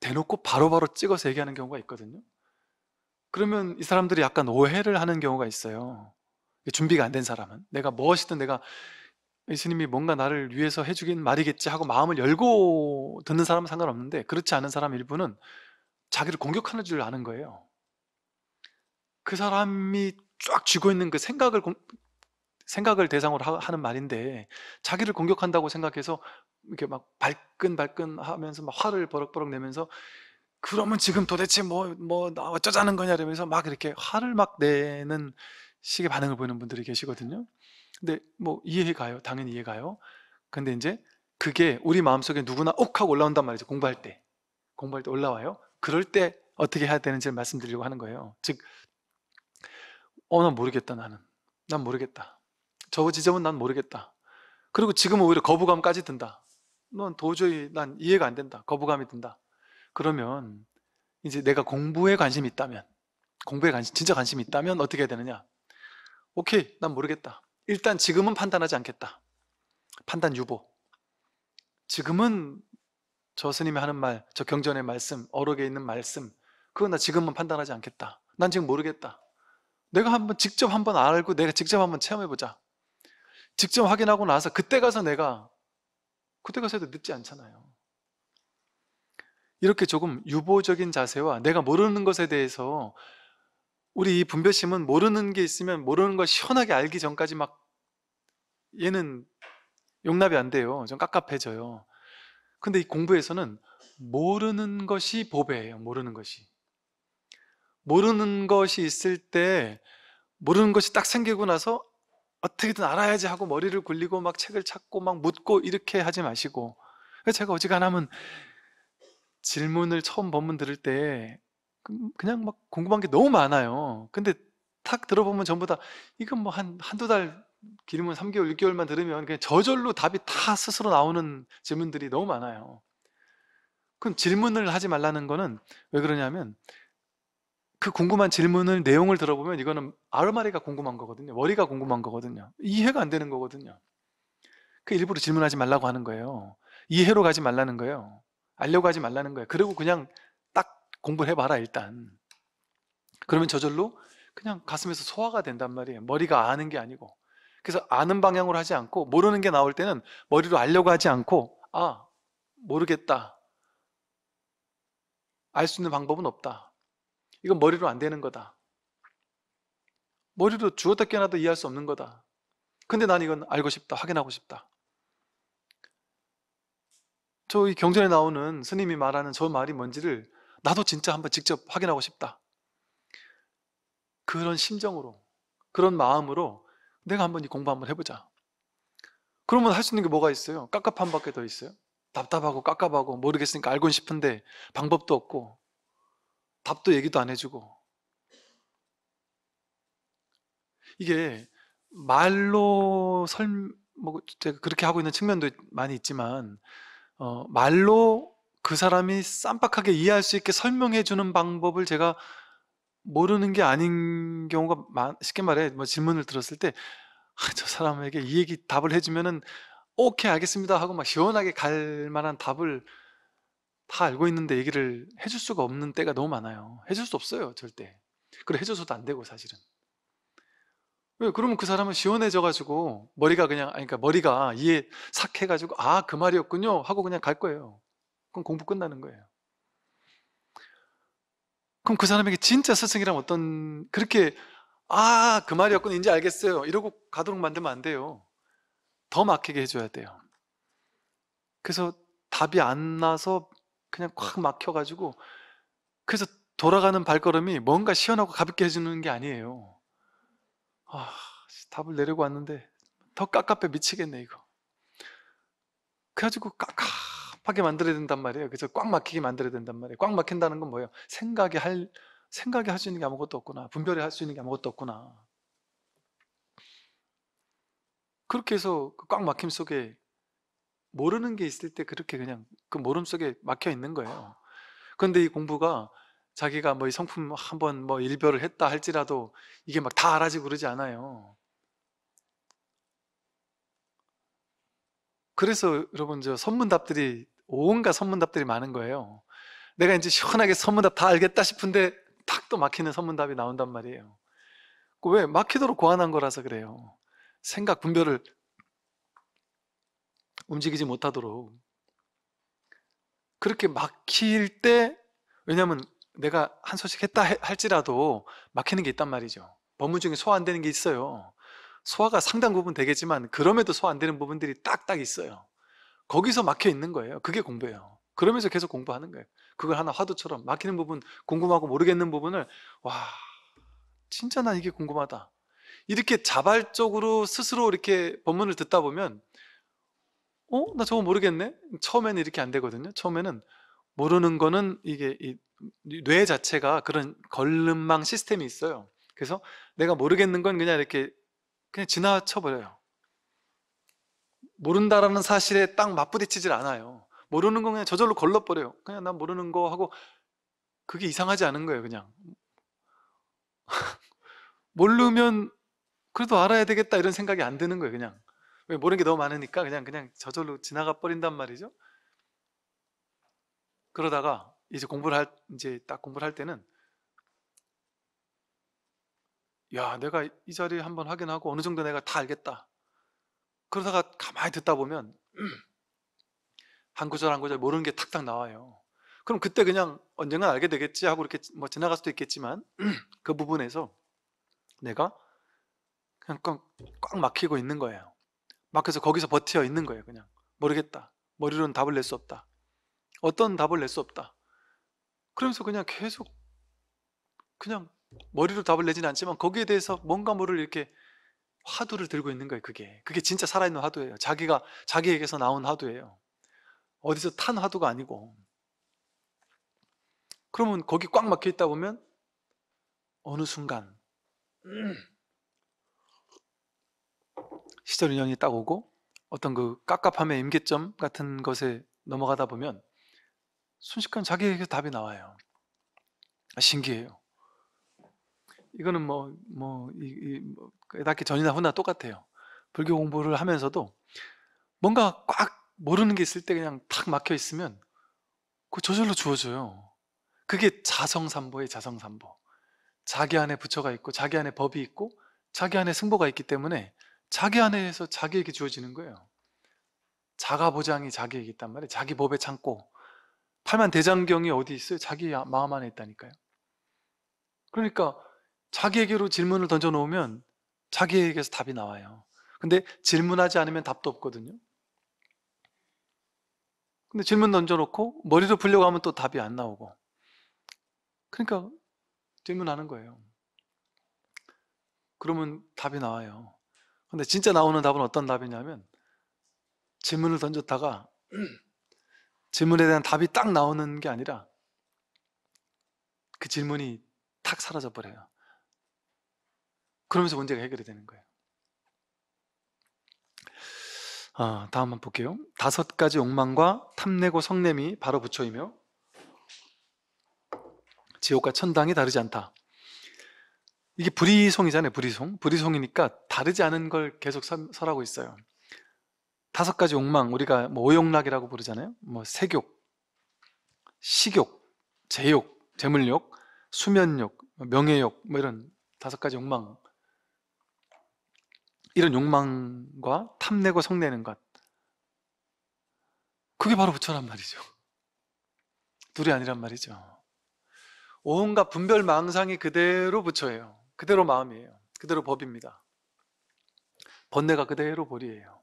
대놓고 바로바로 찍어서 얘기하는 경우가 있거든요. 그러면 이 사람들이 약간 오해를 하는 경우가 있어요. 준비가 안 된 사람은 내가 무엇이든 내가 예수님이 뭔가 나를 위해서 해주긴 말이겠지 하고 마음을 열고 듣는 사람은 상관없는데 그렇지 않은 사람 일부는 자기를 공격하는 줄 아는 거예요. 그 사람이 쫙 쥐고 있는 그 생각을 공, 생각을 대상으로 하는 말인데 자기를 공격한다고 생각해서 이렇게 막 발끈발끈 하면서 막 화를 버럭버럭 내면서 그러면 지금 도대체 뭐뭐 뭐, 나 어쩌자는 거냐 이러면서 막 이렇게 화를 막 내는 식의 반응을 보이는 분들이 계시거든요. 근데 뭐 이해가요. 당연히 이해가요. 근데 이제 그게 우리 마음속에 누구나 옥 하고 올라온단 말이죠. 공부할 때. 공부할 때 올라와요. 그럴 때 어떻게 해야 되는지를 말씀드리려고 하는 거예요. 즉 어, 난 모르겠다, 나는. 난 모르겠다. 저 지점은 난 모르겠다. 그리고 지금 오히려 거부감까지 든다. 넌 도저히 난 이해가 안 된다. 거부감이 든다. 그러면 이제 내가 공부에 관심이 있다면, 공부에 관심, 진짜 관심이 있다면 어떻게 해야 되느냐? 오케이, 난 모르겠다. 일단 지금은 판단하지 않겠다. 판단 유보. 지금은 저 스님이 하는 말, 저 경전의 말씀, 어록에 있는 말씀, 그건 나 지금은 판단하지 않겠다. 난 지금 모르겠다. 내가 한번 직접 한번 알고 내가 직접 한번 체험해 보자. 직접 확인하고 나서 그때 가서 내가 그때 가서 도 늦지 않잖아요. 이렇게 조금 유보적인 자세와 내가 모르는 것에 대해서 우리 이 분별심은 모르는 게 있으면 모르는 걸 시원하게 알기 전까지 막 얘는 용납이 안 돼요. 좀 깝깝해져요. 근데 이 공부에서는 모르는 것이 보배예요. 모르는 것이. 모르는 것이 있을 때 모르는 것이 딱 생기고 나서 어떻게든 알아야지 하고 머리를 굴리고 막 책을 찾고 막 묻고 이렇게 하지 마시고 그러니까 제가 어지간하면 질문을 처음 법문 들을 때 그, 그냥 막 궁금한 게 너무 많아요. 근데 탁 들어보면 전부 다 이건 뭐 한 한두 달 길으면 3개월, 6개월만 들으면 그냥 저절로 답이 다 스스로 나오는 질문들이 너무 많아요. 그럼 질문을 하지 말라는 거는 왜 그러냐면 그 궁금한 질문을 내용을 들어보면 이거는 아르마리가 궁금한 거거든요. 머리가 궁금한 거거든요. 이해가 안 되는 거거든요. 그 일부러 질문하지 말라고 하는 거예요. 이해로 가지 말라는 거예요. 알려고 하지 말라는 거예요. 그리고 그냥 딱 공부를 해봐라 일단. 그러면 저절로 그냥 가슴에서 소화가 된단 말이에요. 머리가 아는 게 아니고. 그래서 아는 방향으로 하지 않고 모르는 게 나올 때는 머리로 알려고 하지 않고 아 모르겠다. 알 수 있는 방법은 없다. 이건 머리로 안 되는 거다. 머리로 주었다 깨어나도 이해할 수 없는 거다. 근데 난 이건 알고 싶다. 확인하고 싶다. 저이 경전에 나오는 스님이 말하는 저 말이 뭔지를 나도 진짜 한번 직접 확인하고 싶다. 그런 심정으로, 그런 마음으로 내가 한번 이 공부 한번 해보자. 그러면 할 수 있는 게 뭐가 있어요? 깝깝함 밖에 더 있어요? 답답하고 깝깝하고 모르겠으니까 알고 싶은데 방법도 없고 답도 얘기도 안 해주고 이게 말로 설, 뭐 제가 그렇게 하고 있는 측면도 많이 있지만 어, 말로 그 사람이 쌈박하게 이해할 수 있게 설명해 주는 방법을 제가 모르는 게 아닌 경우가 많, 쉽게 말해 뭐 질문을 들었을 때 아, 저 사람에게 이 얘기 답을 해주면은 오케이 알겠습니다 하고 막 시원하게 갈 만한 답을 다 알고 있는데 얘기를 해줄 수가 없는 때가 너무 많아요. 해줄 수 없어요, 절대. 그래, 해줘서도 안 되고, 사실은. 왜? 그러면 그 사람은 시원해져가지고, 머리가 그냥, 아니, 그러니까 머리가 이해 삭 해가지고, 아, 그 말이었군요. 하고 그냥 갈 거예요. 그럼 공부 끝나는 거예요. 그럼 그 사람에게 진짜 스승이란 어떤, 그렇게, 아, 그 말이었군. 이제 알겠어요. 이러고 가도록 만들면 안 돼요. 더 막히게 해줘야 돼요. 그래서 답이 안 나서 그냥 꽉 막혀가지고 그래서 돌아가는 발걸음이 뭔가 시원하고 가볍게 해주는 게 아니에요. 아, 답을 내려고 왔는데 더 깝깝해 미치겠네 이거. 그래가지고 깝깝하게 만들어야 된단 말이에요. 그래서 꽉 막히게 만들어야 된단 말이에요. 꽉 막힌다는 건 뭐예요? 생각이 할 생각이 할수 있는 게 아무것도 없구나. 분별이 할 수 있는 게 아무것도 없구나. 그렇게 해서 그 꽉 막힘 속에 모르는 게 있을 때 그렇게 그냥 그 모름 속에 막혀 있는 거예요. 그런데 이 공부가 자기가 뭐 이 성품 한번 뭐 일별을 했다 할지라도 이게 막 다 알아지고 그러지 않아요. 그래서 여러분 저 선문답들이 온갖 선문답들이 많은 거예요. 내가 이제 시원하게 선문답 다 알겠다 싶은데 탁 또 막히는 선문답이 나온단 말이에요. 왜 막히도록 고안한 거라서 그래요. 생각 분별을 움직이지 못하도록 그렇게 막힐 때 왜냐하면 내가 한 소식 했다 할지라도 막히는 게 있단 말이죠. 법문 중에 소화 안 되는 게 있어요. 소화가 상당 부분 되겠지만 그럼에도 소화 안 되는 부분들이 딱딱 있어요. 거기서 막혀 있는 거예요. 그게 공부예요. 그러면서 계속 공부하는 거예요. 그걸 하나 화두처럼 막히는 부분 궁금하고 모르겠는 부분을 와 진짜 난 이게 궁금하다. 이렇게 자발적으로 스스로 이렇게 법문을 듣다 보면 어? 나 저거 모르겠네? 처음에는 이렇게 안 되거든요. 처음에는 모르는 거는 이게 뇌 자체가 그런 걸름망 시스템이 있어요. 그래서 내가 모르겠는 건 그냥 이렇게 그냥 지나쳐 버려요. 모른다라는 사실에 딱 맞부딪히질 않아요. 모르는 건 그냥 저절로 걸러버려요. 그냥 난 모르는 거 하고 그게 이상하지 않은 거예요, 그냥. 모르면 그래도 알아야 되겠다 이런 생각이 안 드는 거예요, 그냥. 왜 모르는 게 너무 많으니까 그냥 그냥 저절로 지나가 버린단 말이죠. 그러다가 이제 공부를 할 이제 딱 공부를 할 때는 야 내가 이 자리 한번 확인하고 어느 정도 내가 다 알겠다. 그러다가 가만히 듣다 보면 한 구절 한 구절 모르는 게 탁탁 나와요. 그럼 그때 그냥 언젠간 알게 되겠지 하고 이렇게 뭐 지나갈 수도 있겠지만 그 부분에서 내가 그냥 꽉, 꽉 막히고 있는 거예요. 막혀서 거기서 버텨 있는 거예요 그냥 모르겠다 머리로는 답을 낼 수 없다 어떤 답을 낼 수 없다 그러면서 그냥 계속 그냥 머리로 답을 내지는 않지만 거기에 대해서 뭔가 모를 이렇게 화두를 들고 있는 거예요 그게 그게 진짜 살아있는 화두예요 자기가 자기에게서 나온 화두예요 어디서 탄 화두가 아니고 그러면 거기 꽉 막혀 있다 보면 어느 순간 시절 인연이 딱 오고 어떤 그 깝깝함의 임계점 같은 것에 넘어가다 보면 순식간 자기에게 답이 나와요. 아, 신기해요. 이거는 뭐, 뭐, 이, 이, 뭐, 깨닫기 전이나 후나 똑같아요. 불교 공부를 하면서도 뭔가 꽉 모르는 게 있을 때 그냥 탁 막혀 있으면 그 저절로 주어져요. 그게 자성삼보의 자성삼보. 자기 안에 부처가 있고, 자기 안에 법이 있고, 자기 안에 승보가 있기 때문에 자기 안에서 자기에게 주어지는 거예요. 자가 보장이 자기에게 있단 말이에요. 자기 법에 창고. 팔만 대장경이 어디 있어요? 자기 마음 안에 있다니까요. 그러니까 자기에게로 질문을 던져 놓으면 자기에게서 답이 나와요. 근데 질문하지 않으면 답도 없거든요. 근데 질문 던져 놓고 머리로 풀려고 하면 또 답이 안 나오고. 그러니까 질문하는 거예요. 그러면 답이 나와요. 근데 진짜 나오는 답은 어떤 답이냐면 질문을 던졌다가 질문에 대한 답이 딱 나오는 게 아니라 그 질문이 탁 사라져 버려요. 그러면서 문제가 해결이 되는 거예요. 아, 다음 한번 볼게요. 다섯 가지 욕망과 탐내고 성냄이 바로 부처이며 지옥과 천당이 다르지 않다. 이게 불이송이잖아요. 불이송. 불이송이니까 다르지 않은 걸 계속 설하고 있어요. 다섯 가지 욕망 우리가 뭐 오욕락이라고 부르잖아요. 뭐 색욕, 식욕, 재욕, 재물욕, 수면욕, 뭐 명예욕 뭐 이런 다섯 가지 욕망. 이런 욕망과 탐내고 성내는 것. 그게 바로 부처란 말이죠. 둘이 아니란 말이죠. 온갖 분별 망상이 그대로 부처예요. 그대로 마음이에요. 그대로 법입니다. 번뇌가 그대로 벌이에요.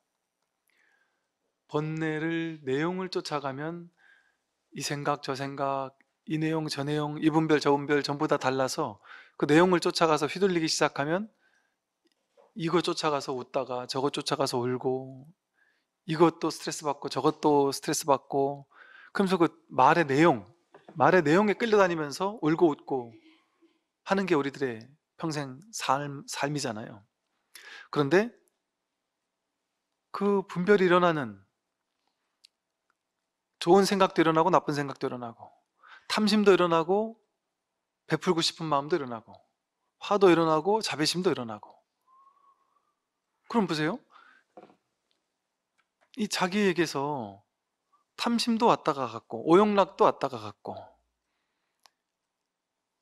번뇌를 내용을 쫓아가면 이 생각 저 생각 이 내용 저 내용 이 분별 저 분별 전부 다 달라서 그 내용을 쫓아가서 휘둘리기 시작하면 이거 쫓아가서 웃다가 저거 쫓아가서 울고 이것도 스트레스 받고 저것도 스트레스 받고 그러면서 그 말의 내용 말의 내용에 끌려다니면서 울고 웃고 하는 게 우리들의 평생 삶, 삶이잖아요. 그런데 그 분별이 일어나는 좋은 생각도 일어나고 나쁜 생각도 일어나고 탐심도 일어나고 베풀고 싶은 마음도 일어나고 화도 일어나고 자비심도 일어나고 그럼 보세요. 이 자기에게서 탐심도 왔다가 갔고 오용락도 왔다가 갔고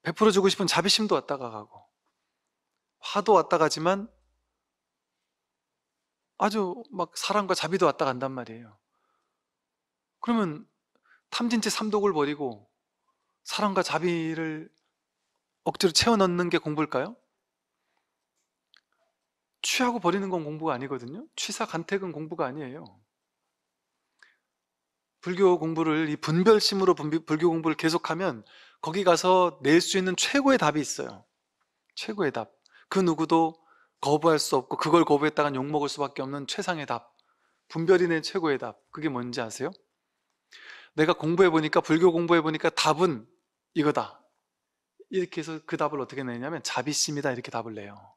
베풀어 주고 싶은 자비심도 왔다가 가고 화도 왔다 가지만 아주 막 사랑과 자비도 왔다 간단 말이에요. 그러면 탐진치 삼독을 버리고 사랑과 자비를 억지로 채워 넣는 게 공부일까요? 취하고 버리는 건 공부가 아니거든요. 취사 간택은 공부가 아니에요. 불교 공부를 이 분별심으로 분비, 불교 공부를 계속하면 거기 가서 낼 수 있는 최고의 답이 있어요. 최고의 답. 그 누구도 거부할 수 없고 그걸 거부했다간 욕먹을 수밖에 없는 최상의 답 분별이네 최고의 답 그게 뭔지 아세요? 내가 공부해보니까 불교 공부해보니까 답은 이거다 이렇게 해서 그 답을 어떻게 내냐면 자비심이다 이렇게 답을 내요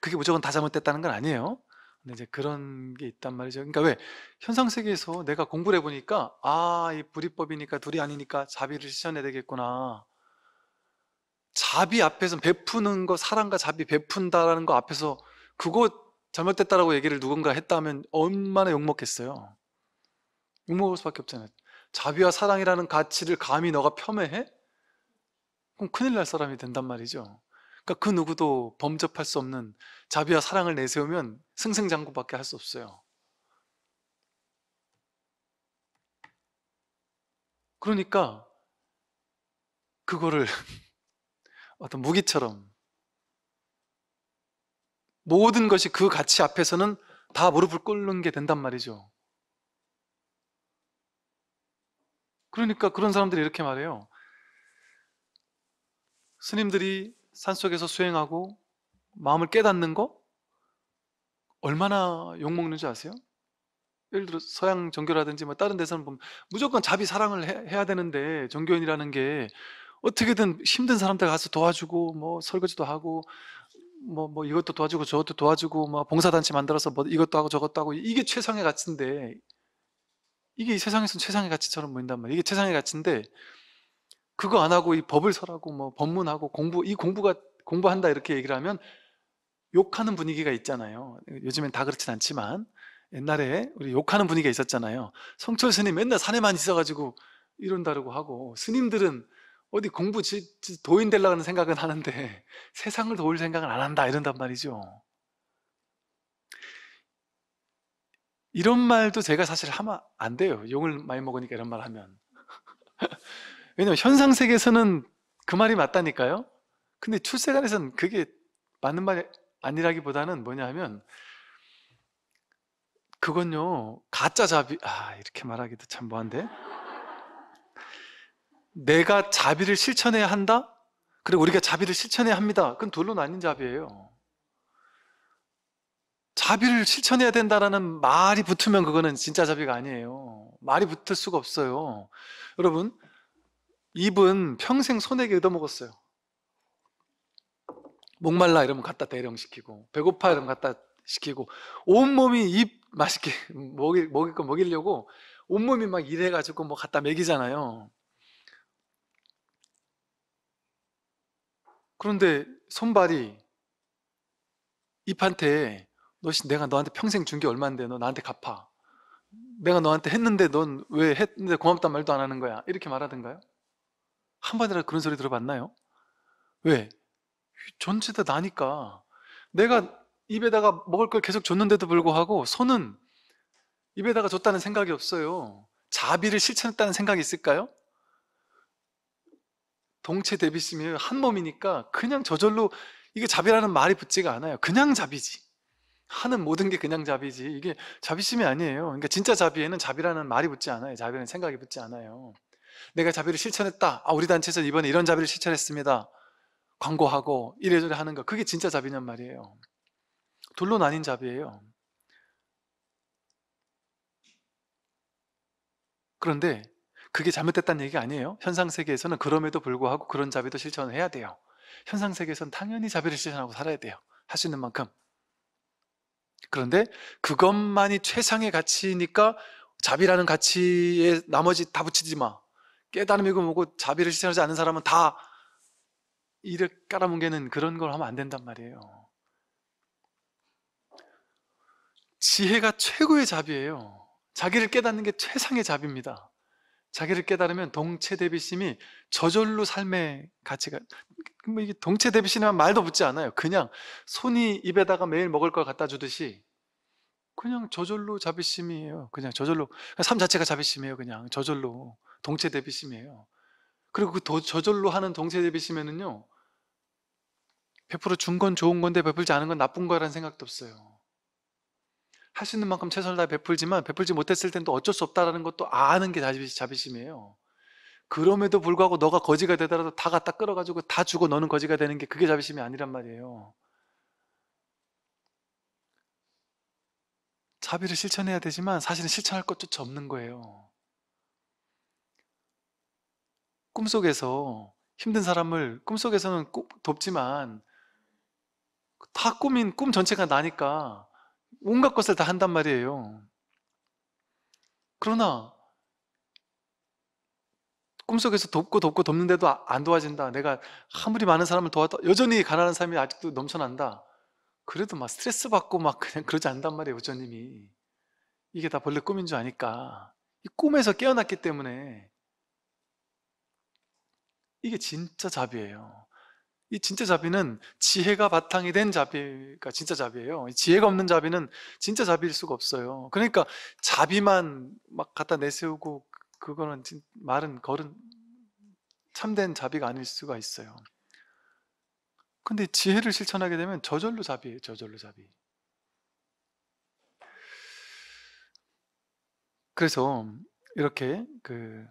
그게 무조건 다 잘못됐다는 건 아니에요 근데 이제 그런 게 있단 말이죠 그러니까 왜 현상세계에서 내가 공부를 해보니까 아 이 불이법이니까 둘이 아니니까 자비를 실현해야 되겠구나 자비 앞에서 베푸는 거 사랑과 자비 베푼다라는 거 앞에서 그거 잘못됐다라고 얘기를 누군가 했다면 얼마나 욕먹겠어요. 욕먹을 수밖에 없잖아요. 자비와 사랑이라는 가치를 감히 너가 폄훼해? 그럼 큰일 날 사람이 된단 말이죠. 그러니까 그 누구도 범접할 수 없는 자비와 사랑을 내세우면 승승장구밖에 할 수 없어요. 그러니까 그거를 어떤 무기처럼 모든 것이 그 가치 앞에서는 다 무릎을 꿇는 게 된단 말이죠. 그러니까 그런 사람들이 이렇게 말해요. 스님들이 산속에서 수행하고 마음을 깨닫는 거 얼마나 욕먹는지 아세요? 예를 들어 서양 종교라든지 뭐 다른 데서는 보면 무조건 자비 사랑을 해, 해야 되는데 종교인이라는 게 어떻게든 힘든 사람들 가서 도와주고 뭐 설거지도 하고 뭐, 뭐 이것도 도와주고 저것도 도와주고 뭐 봉사단체 만들어서 뭐 이것도 하고 저것도 하고 이게 최상의 가치인데 이게 이 세상에선 최상의 가치처럼 보인단 말이에요. 이게 최상의 가치인데 그거 안 하고 이 법을 설하고 뭐 법문하고 공부 이 공부가 공부한다 이렇게 얘기를 하면 욕하는 분위기가 있잖아요. 요즘엔 다 그렇진 않지만 옛날에 우리 욕하는 분위기가 있었잖아요. 성철 스님 맨날 산에만 있어가지고 이런다라고 하고 스님들은 어디 공부 지, 지 도인 되려는 생각은 하는데 세상을 도울 생각은 안 한다 이런단 말이죠. 이런 말도 제가 사실 하면 안 돼요. 용을 많이 먹으니까 이런 말 하면. 왜냐면 현상 세계에서는 그 말이 맞다니까요. 근데 출세간에서는 그게 맞는 말이 아니라기보다는 뭐냐 하면 그건요 가짜 자비 아 이렇게 말하기도 참 뭐한데 내가 자비를 실천해야 한다? 그리고 우리가 자비를 실천해야 합니다. 그건 둘로 아닌 자비예요. 자비를 실천해야 된다라는 말이 붙으면 그거는 진짜 자비가 아니에요. 말이 붙을 수가 없어요. 여러분, 입은 평생 손에게 얻어먹었어요. 목말라 이러면 갖다 대령시키고, 배고파 이러면 갖다 시키고, 온몸이 입 맛있게 먹일, 먹일 거 먹이려고 온몸이 막 일해가지고 뭐 갖다 먹이잖아요. 그런데 손발이 입한테 너 내가 너한테 평생 준 게 얼만데 너 나한테 갚아. 내가 너한테 했는데 넌 왜 했는데 고맙단 말도 안 하는 거야. 이렇게 말하던가요? 한 번이라도 그런 소리 들어봤나요? 왜? 전체 다 나니까. 내가 입에다가 먹을 걸 계속 줬는데도 불구하고 손은 입에다가 줬다는 생각이 없어요. 자비를 실천했다는 생각이 있을까요? 동체 대비심이 한 몸이니까 그냥 저절로 이게 자비라는 말이 붙지가 않아요. 그냥 자비지. 하는 모든 게 그냥 자비지. 이게 자비심이 아니에요. 그러니까 진짜 자비에는 자비라는 말이 붙지 않아요. 자비는 생각이 붙지 않아요. 내가 자비를 실천했다. 아, 우리 단체에서 이번에 이런 자비를 실천했습니다. 광고하고 이래저래 하는 거. 그게 진짜 자비냔 말이에요. 둘로 나뉜 자비예요. 그런데 그게 잘못됐다는 얘기 아니에요. 현상 세계에서는 그럼에도 불구하고 그런 자비도 실천해야 돼요. 현상 세계에서는 당연히 자비를 실천하고 살아야 돼요. 할 수 있는 만큼. 그런데 그것만이 최상의 가치니까 자비라는 가치에 나머지 다 붙이지 마. 깨달음이고 뭐고 자비를 실천하지 않는 사람은 다 이를 깔아뭉개는 그런 걸 하면 안 된단 말이에요. 지혜가 최고의 자비예요. 자기를 깨닫는 게 최상의 자비입니다. 자기를 깨달으면 동체 대비심이 저절로 삶의 가치가 뭐 이게 동체 대비심이란 말도 붙지 않아요. 그냥 손이 입에다가 매일 먹을 걸 갖다 주듯이 그냥 저절로 자비심이에요. 그냥 저절로 삶 자체가 자비심이에요. 그냥 저절로 동체 대비심이에요. 그리고 그 도, 저절로 하는 동체 대비심에는요. 100%준건 좋은 건데 베풀지 않은 건 나쁜 거라는 생각도 없어요. 할수 있는 만큼 최선을 다 베풀지만 베풀지 못했을 땐 또 어쩔 수 없다라는 것도 아는 게 자비심이에요. 그럼에도 불구하고 너가 거지가 되더라도 다 갖다 끌어가지고 다 주고 너는 거지가 되는 게 그게 자비심이 아니란 말이에요. 자비를 실천해야 되지만 사실은 실천할 것조차 없는 거예요. 꿈속에서 힘든 사람을 꿈속에서는 돕지만 다 꿈인 꿈 전체가 나니까 온갖 것을 다 한단 말이에요. 그러나 꿈속에서 돕고 돕고 돕는데도 아, 안 도와진다. 내가 아무리 많은 사람을 도와도 여전히 가난한 사람이 아직도 넘쳐난다. 그래도 막 스트레스 받고 막 그냥 그러지 않단 말이에요, 여전님이. 이게 다 벌레 꿈인 줄 아니까. 이 꿈에서 깨어났기 때문에 이게 진짜 자비예요. 이 진짜 자비는 지혜가 바탕이 된 자비가 진짜 자비예요. 지혜가 없는 자비는 진짜 자비일 수가 없어요. 그러니까 자비만 막 갖다 내세우고 그거는 말은 걸은 참된 자비가 아닐 수가 있어요. 근데 지혜를 실천하게 되면 저절로 자비예요. 저절로 자비. 그래서 이렇게 그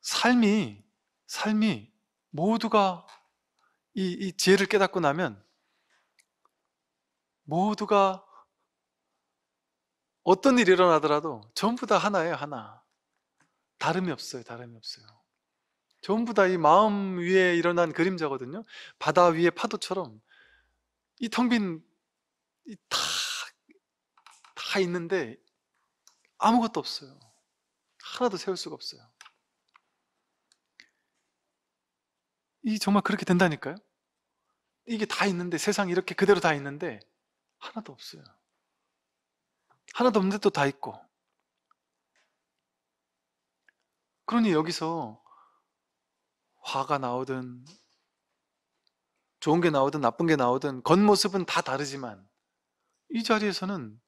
삶이 삶이 모두가 이, 이 지혜를 깨닫고 나면 모두가 어떤 일이 일어나더라도 전부 다 하나예요, 하나. 다름이 없어요, 다름이 없어요. 전부 다 이 마음 위에 일어난 그림자거든요. 바다 위에 파도처럼 이 텅빈 다, 다 있는데 아무것도 없어요. 하나도 세울 수가 없어요. 이 정말 그렇게 된다니까요. 이게 다 있는데 세상 이렇게 그대로 다 있는데 하나도 없어요. 하나도 없는데 또 다 있고. 그러니 여기서 화가 나오든 좋은 게 나오든 나쁜 게 나오든 겉모습은 다 다르지만 이 자리에서는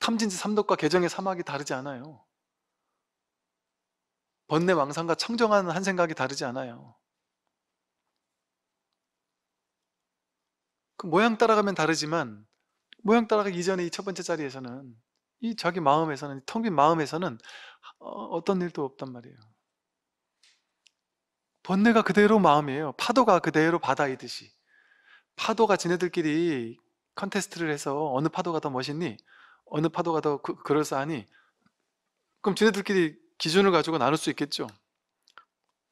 탐진지 삼독과 개정의 사막이 다르지 않아요. 번뇌 왕상과 청정한 한 생각이 다르지 않아요. 그 모양 따라가면 다르지만 모양 따라가기 이전에 이 첫 번째 자리에서는 이 자기 마음에서는 텅빈 마음에서는 어, 떤 일도 없단 말이에요. 번뇌가 그대로 마음이에요. 파도가 그대로 바다이듯이 파도가 지네들끼리 컨테스트를 해서 어느 파도가 더 멋있니? 어느 파도가 더 그, 그럴싸하니? 그럼 지네들끼리 기준을 가지고 나눌 수 있겠죠.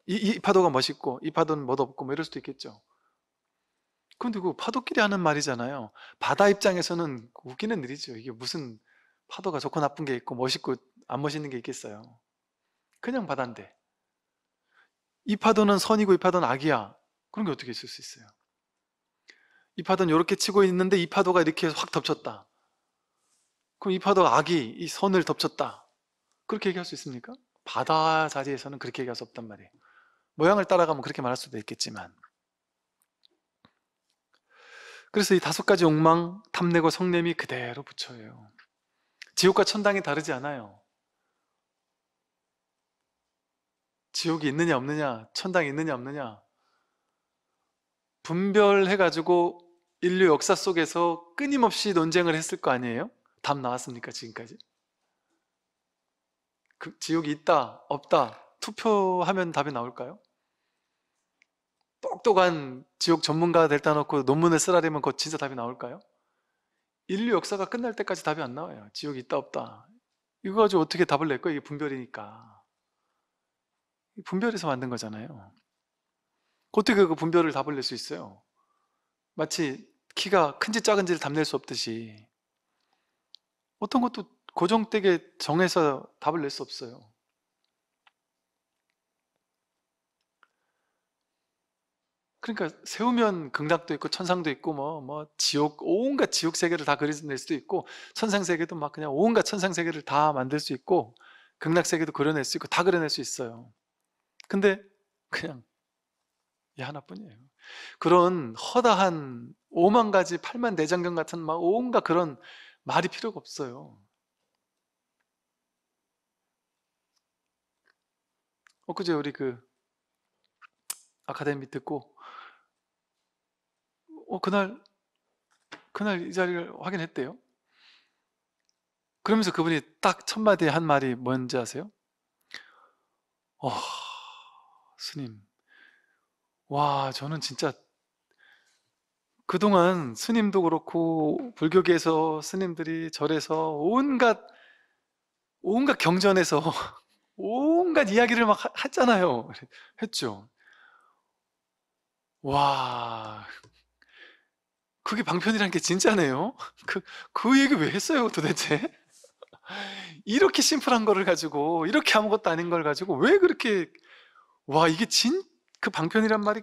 이, 이 파도가 멋있고 이 파도는 멋없고 뭐 이럴 수도 있겠죠. 그건 누구 파도끼리 하는 말이잖아요. 바다 입장에서는 웃기는 일이죠. 이게 무슨 파도가 좋고 나쁜 게 있고 멋있고 안 멋있는 게 있겠어요. 그냥 바다인데. 이 파도는 선이고 이 파도는 악이야. 그런 게 어떻게 있을 수 있어요? 이 파도는 이렇게 치고 있는데 이 파도가 이렇게 확 덮쳤다. 그럼 이 파도가 악이 이 선을 덮쳤다. 그렇게 얘기할 수 있습니까? 바다 자리에서는 그렇게 얘기할 수 없단 말이에요. 모양을 따라가면 그렇게 말할 수도 있겠지만 그래서 이 다섯 가지 욕망, 탐내고 성냄이 그대로 붙여요 지옥과 천당이 다르지 않아요. 지옥이 있느냐 없느냐, 천당이 있느냐 없느냐 분별해 가지고 인류 역사 속에서 끊임없이 논쟁을 했을 거 아니에요? 답 나왔습니까 지금까지? 그 지옥이 있다 없다 투표하면 답이 나올까요? 똑똑한 지역 전문가 될다 놓고 논문을 쓰라리면 그거 진짜 답이 나올까요? 인류 역사가 끝날 때까지 답이 안 나와요. 지옥이 있다 없다. 이거 가지고 어떻게 답을 낼 거예요? 이게 분별이니까. 분별해서 만든 거잖아요. 어떻게 그 분별을 답을 낼 수 있어요? 마치 키가 큰지 작은지를 답낼 수 없듯이 어떤 것도 고정되게 정해서 답을 낼 수 없어요. 그러니까 세우면 극락도 있고 천상도 있고 뭐뭐 뭐 지옥 온갖 지옥 세계를 다 그려낼 수도 있고 천상 세계도 막 그냥 온갖 천상 세계를 다 만들 수 있고 극락 세계도 그려낼 수 있고 다 그려낼 수 있어요. 근데 그냥 이 하나뿐이에요. 그런 허다한 오만 가지 팔만 대장경 같은 막 온갖 그런 말이 필요가 없어요. 엊그제 우리 그 아카데미 듣고 어, 그날 그날 이 자리를 확인했대요. 그러면서 그분이 딱 첫마디 에한 말이 뭔지 아세요? 어, 스님. 와, 저는 진짜 그동안 스님도 그렇고 불교계에서 스님들이 절에서 온갖 온갖 경전에서 온갖 이야기를 막 했잖아요. 했죠. 와, 그게 방편이란 게 진짜네요. 그, 그 얘기 왜 했어요, 도대체? 이렇게 심플한 거를 가지고, 이렇게 아무것도 아닌 걸 가지고, 왜 그렇게, 와, 이게 진, 그 방편이란 말이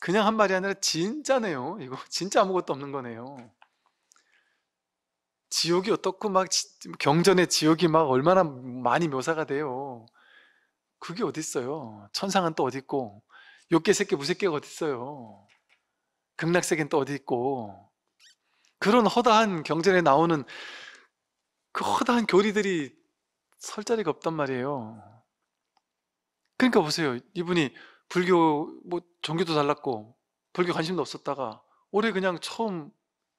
그냥 한 말이 아니라 진짜네요. 이거 진짜 아무것도 없는 거네요. 지옥이 어떻고 막경전의 지옥이 막 얼마나 많이 묘사가 돼요. 그게 어딨어요? 천상은 또 어딨고 욕개 새끼 무새끼가 어딨어요? 극락세계는 또 어디 있고 그런 허다한 경전에 나오는 그 허다한 교리들이 설 자리가 없단 말이에요. 그러니까 보세요. 이분이 불교 뭐 종교도 달랐고 불교 관심도 없었다가 올해 그냥 처음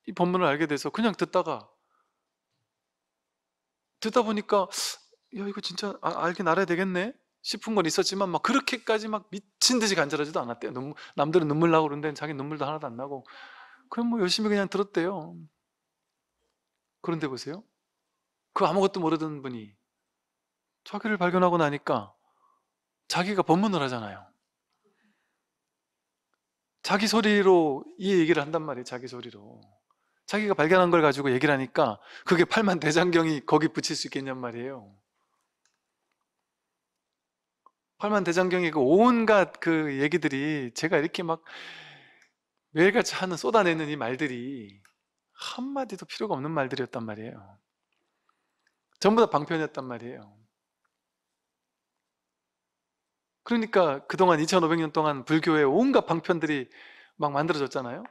이 법문을 알게 돼서 그냥 듣다가 듣다 보니까 야 이거 진짜 아, 알긴 알아야 되겠네 싶은 건 있었지만 막 그렇게까지 막 미친 듯이 간절하지도 않았대요. 눈, 남들은 눈물 나고 그러는데 자기 눈물도 하나도 안 나고 그럼 뭐 열심히 그냥 들었대요. 그런데 보세요. 그 아무것도 모르던 분이 자기를 발견하고 나니까 자기가 법문을 하잖아요. 자기 소리로 이 얘기를 한단 말이에요. 자기 소리로. 자기가 발견한 걸 가지고 얘기를 하니까 그게 팔만 대장경이 거기 붙일 수 있겠냔 말이에요. 팔만 대장경의 그 온갖 그 얘기들이 제가 이렇게 막 매일같이 하는 쏟아내는 이 말들이 한마디도 필요가 없는 말들이었단 말이에요. 전부 다 방편이었단 말이에요. 그러니까 그동안 2500년 동안 불교의 온갖 방편들이 막 만들어졌잖아요.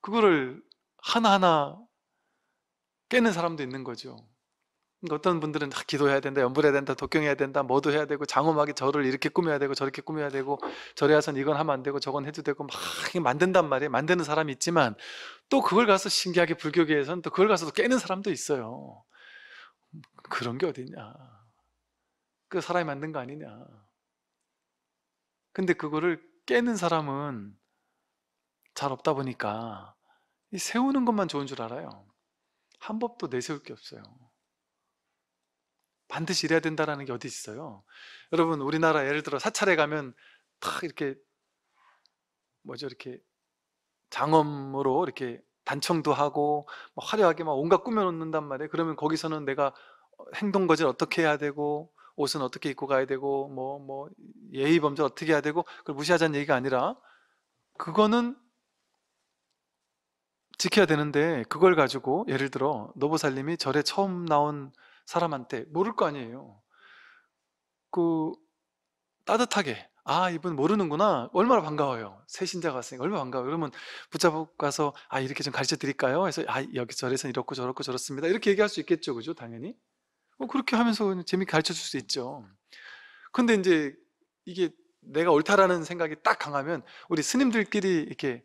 그거를 하나하나 깨는 사람도 있는 거죠. 어떤 분들은 다 기도해야 된다, 염불해야 된다, 독경해야 된다, 뭐도 해야 되고 장엄하게 저를 이렇게 꾸며야 되고 저렇게 꾸며야 되고 절에와선 이건 하면 안 되고 저건 해도 되고 막 만든단 말이에요. 만드는 사람이 있지만 또 그걸 가서 신기하게 불교계에서는 또 그걸 가서도 깨는 사람도 있어요. 그런 게 어디냐? 그 사람이 만든 거 아니냐? 근데 그거를 깨는 사람은 잘 없다 보니까 세우는 것만 좋은 줄 알아요. 한 법도 내세울 게 없어요. 반드시 이래야 된다라는 게 어디 있어요? 여러분 우리나라 예를 들어 사찰에 가면 탁 이렇게 뭐죠 이렇게 장엄으로 이렇게 단청도 하고 화려하게 막 온갖 꾸며놓는단 말이에요. 그러면 거기서는 내가 행동 거절 어떻게 해야 되고 옷은 어떻게 입고 가야 되고 뭐뭐 뭐 예의 범절 어떻게 해야 되고 그걸 무시하자는 얘기가 아니라 그거는 지켜야 되는데 그걸 가지고 예를 들어 노보살님이 절에 처음 나온 사람한테 모를 거 아니에요. 그 따뜻하게 아 이분 모르는구나 얼마나 반가워요 새 신자가 왔으니까 얼마나 반가워요 그러면 붙잡고 가서 아 이렇게 좀 가르쳐 드릴까요 해서 아 여기 절에서 이렇고 저렇고 저렇습니다 이렇게 얘기할 수 있겠죠 그죠 당연히 뭐 그렇게 하면서 재미있게 가르쳐 줄 수 있죠 근데 이제 이게 내가 옳다라는 생각이 딱 강하면 우리 스님들끼리 이렇게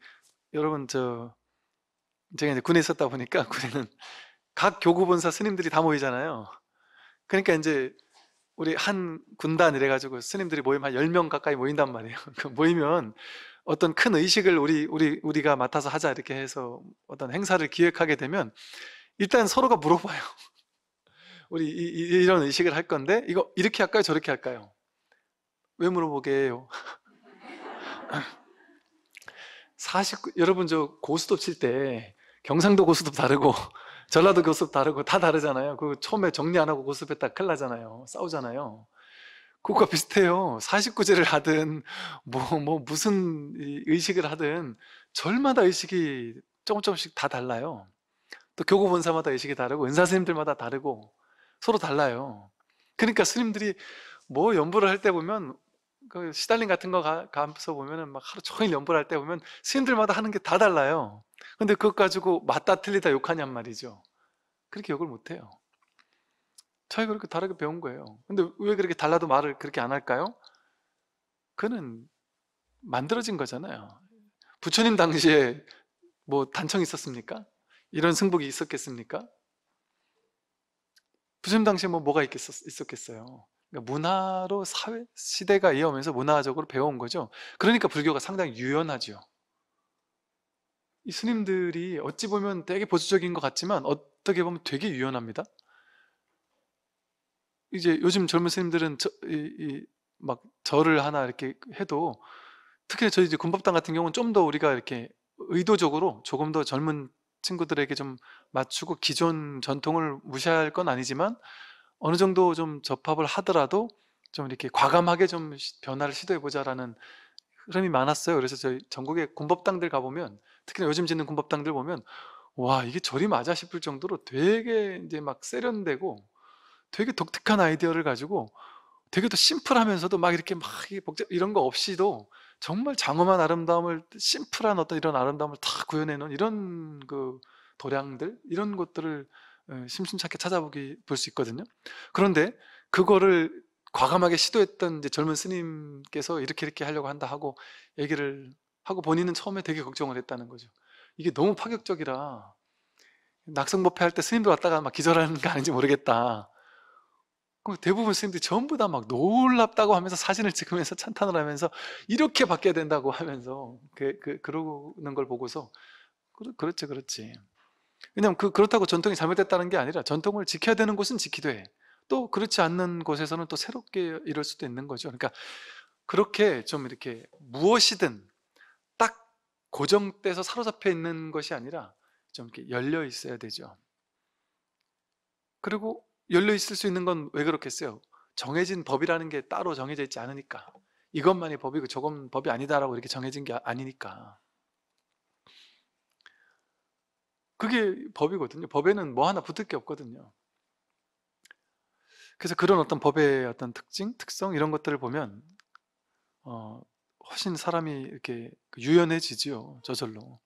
여러분 저 제가 이제 군에 있었다 보니까 군에는 각 교구본사 스님들이 다 모이잖아요. 그러니까 이제 우리 한 군단 이래가지고 스님들이 모임 한 10명 가까이 모인단 말이에요. 그 모이면 어떤 큰 의식을 우리, 우리, 우리가 맡아서 하자 이렇게 해서 어떤 행사를 기획하게 되면 일단 서로가 물어봐요. 우리 이, 런 의식을 할 건데 이거 이렇게 할까요? 저렇게 할까요? 왜 물어보게 해요 49, 여러분 저 고스톱 칠 때 경상도 고스톱 다르고 전라도 교섭 다르고 다 다르잖아요. 그 처음에 정리 안 하고 고습했다 큰일 나잖아요. 싸우잖아요. 그것과 비슷해요. 49제를 하든, 뭐, 뭐, 무슨 의식을 하든, 절마다 의식이 조금 조금씩 다 달라요. 또 교구 본사마다 의식이 다르고, 은사 스님들마다 다르고, 서로 달라요. 그러니까 스님들이 뭐 연보를 할 때 보면, 그 시달림 같은 거 가, 가면서 보면은 막 하루 종일 연보를 할 때 보면 스님들마다 하는 게 다 달라요. 근데 그것 가지고 맞다 틀리다 욕하냔 말이죠. 그렇게 욕을 못해요. 저희 그렇게 다르게 배운 거예요. 근데 왜 그렇게 달라도 말을 그렇게 안 할까요? 그는 만들어진 거잖아요. 부처님 당시에 뭐 단청이 있었습니까? 이런 승복이 있었겠습니까? 부처님 당시에 뭐 뭐가 있겠었, 있었겠어요? 그러니까 문화로 사회 시대가 이어오면서 문화적으로 배워온 거죠. 그러니까 불교가 상당히 유연하죠. 이 스님들이 어찌 보면 되게 보수적인 것 같지만 어떻게 보면 되게 유연합니다. 이제 요즘 젊은 스님들은 저, 이, 이, 막 절을 하나 이렇게 해도 특히 저희 이제 군법당 같은 경우는 좀 더 우리가 이렇게 의도적으로 조금 더 젊은 친구들에게 좀 맞추고 기존 전통을 무시할 건 아니지만 어느 정도 좀 접합을 하더라도 좀 이렇게 과감하게 좀 변화를 시도해 보자라는 흐름이 많았어요. 그래서 저희 전국의 군법당들 가보면 특히나 요즘 짓는 군법당들 보면 와 이게 저리 맞아 싶을 정도로 되게 이제 막 세련되고 되게 독특한 아이디어를 가지고 되게 또 심플하면서도 막 이렇게 막 복잡 이런 거 없이도 정말 장엄한 아름다움을 심플한 어떤 이런 아름다움을 다 구현해 놓은 이런 그 도량들 이런 것들을 심심찮게 찾아보기 볼 수 있거든요. 그런데 그거를 과감하게 시도했던 이제 젊은 스님께서 이렇게 이렇게 하려고 한다 하고 얘기를 하고 본인은 처음에 되게 걱정을 했다는 거죠. 이게 너무 파격적이라 낙성법회 할 때 스님들 왔다가 막 기절하는 거 아닌지 모르겠다. 그럼 대부분 스님들이 전부 다 막 놀랍다고 하면서 사진을 찍으면서 찬탄을 하면서 이렇게 바뀌어야 된다고 하면서 그, 그, 그러는 걸 보고서 그렇지 그렇지 왜냐하면 그, 그렇다고 전통이 잘못됐다는 게 아니라 전통을 지켜야 되는 곳은 지키되 또 그렇지 않는 곳에서는 또 새롭게 이럴 수도 있는 거죠 그러니까 그렇게 좀 이렇게 무엇이든 고정돼서 사로잡혀 있는 것이 아니라 좀 이렇게 열려 있어야 되죠. 그리고 열려 있을 수 있는 건 왜 그렇겠어요? 정해진 법이라는 게 따로 정해져 있지 않으니까 이것만이 법이고 저건 법이 아니다라고 이렇게 정해진 게 아니니까 그게 법이거든요. 법에는 뭐 하나 붙을 게 없거든요. 그래서 그런 어떤 법의 어떤 특징, 특성 이런 것들을 보면 어, 훨씬 사람이 이렇게 그 유연해지지요. 저절로.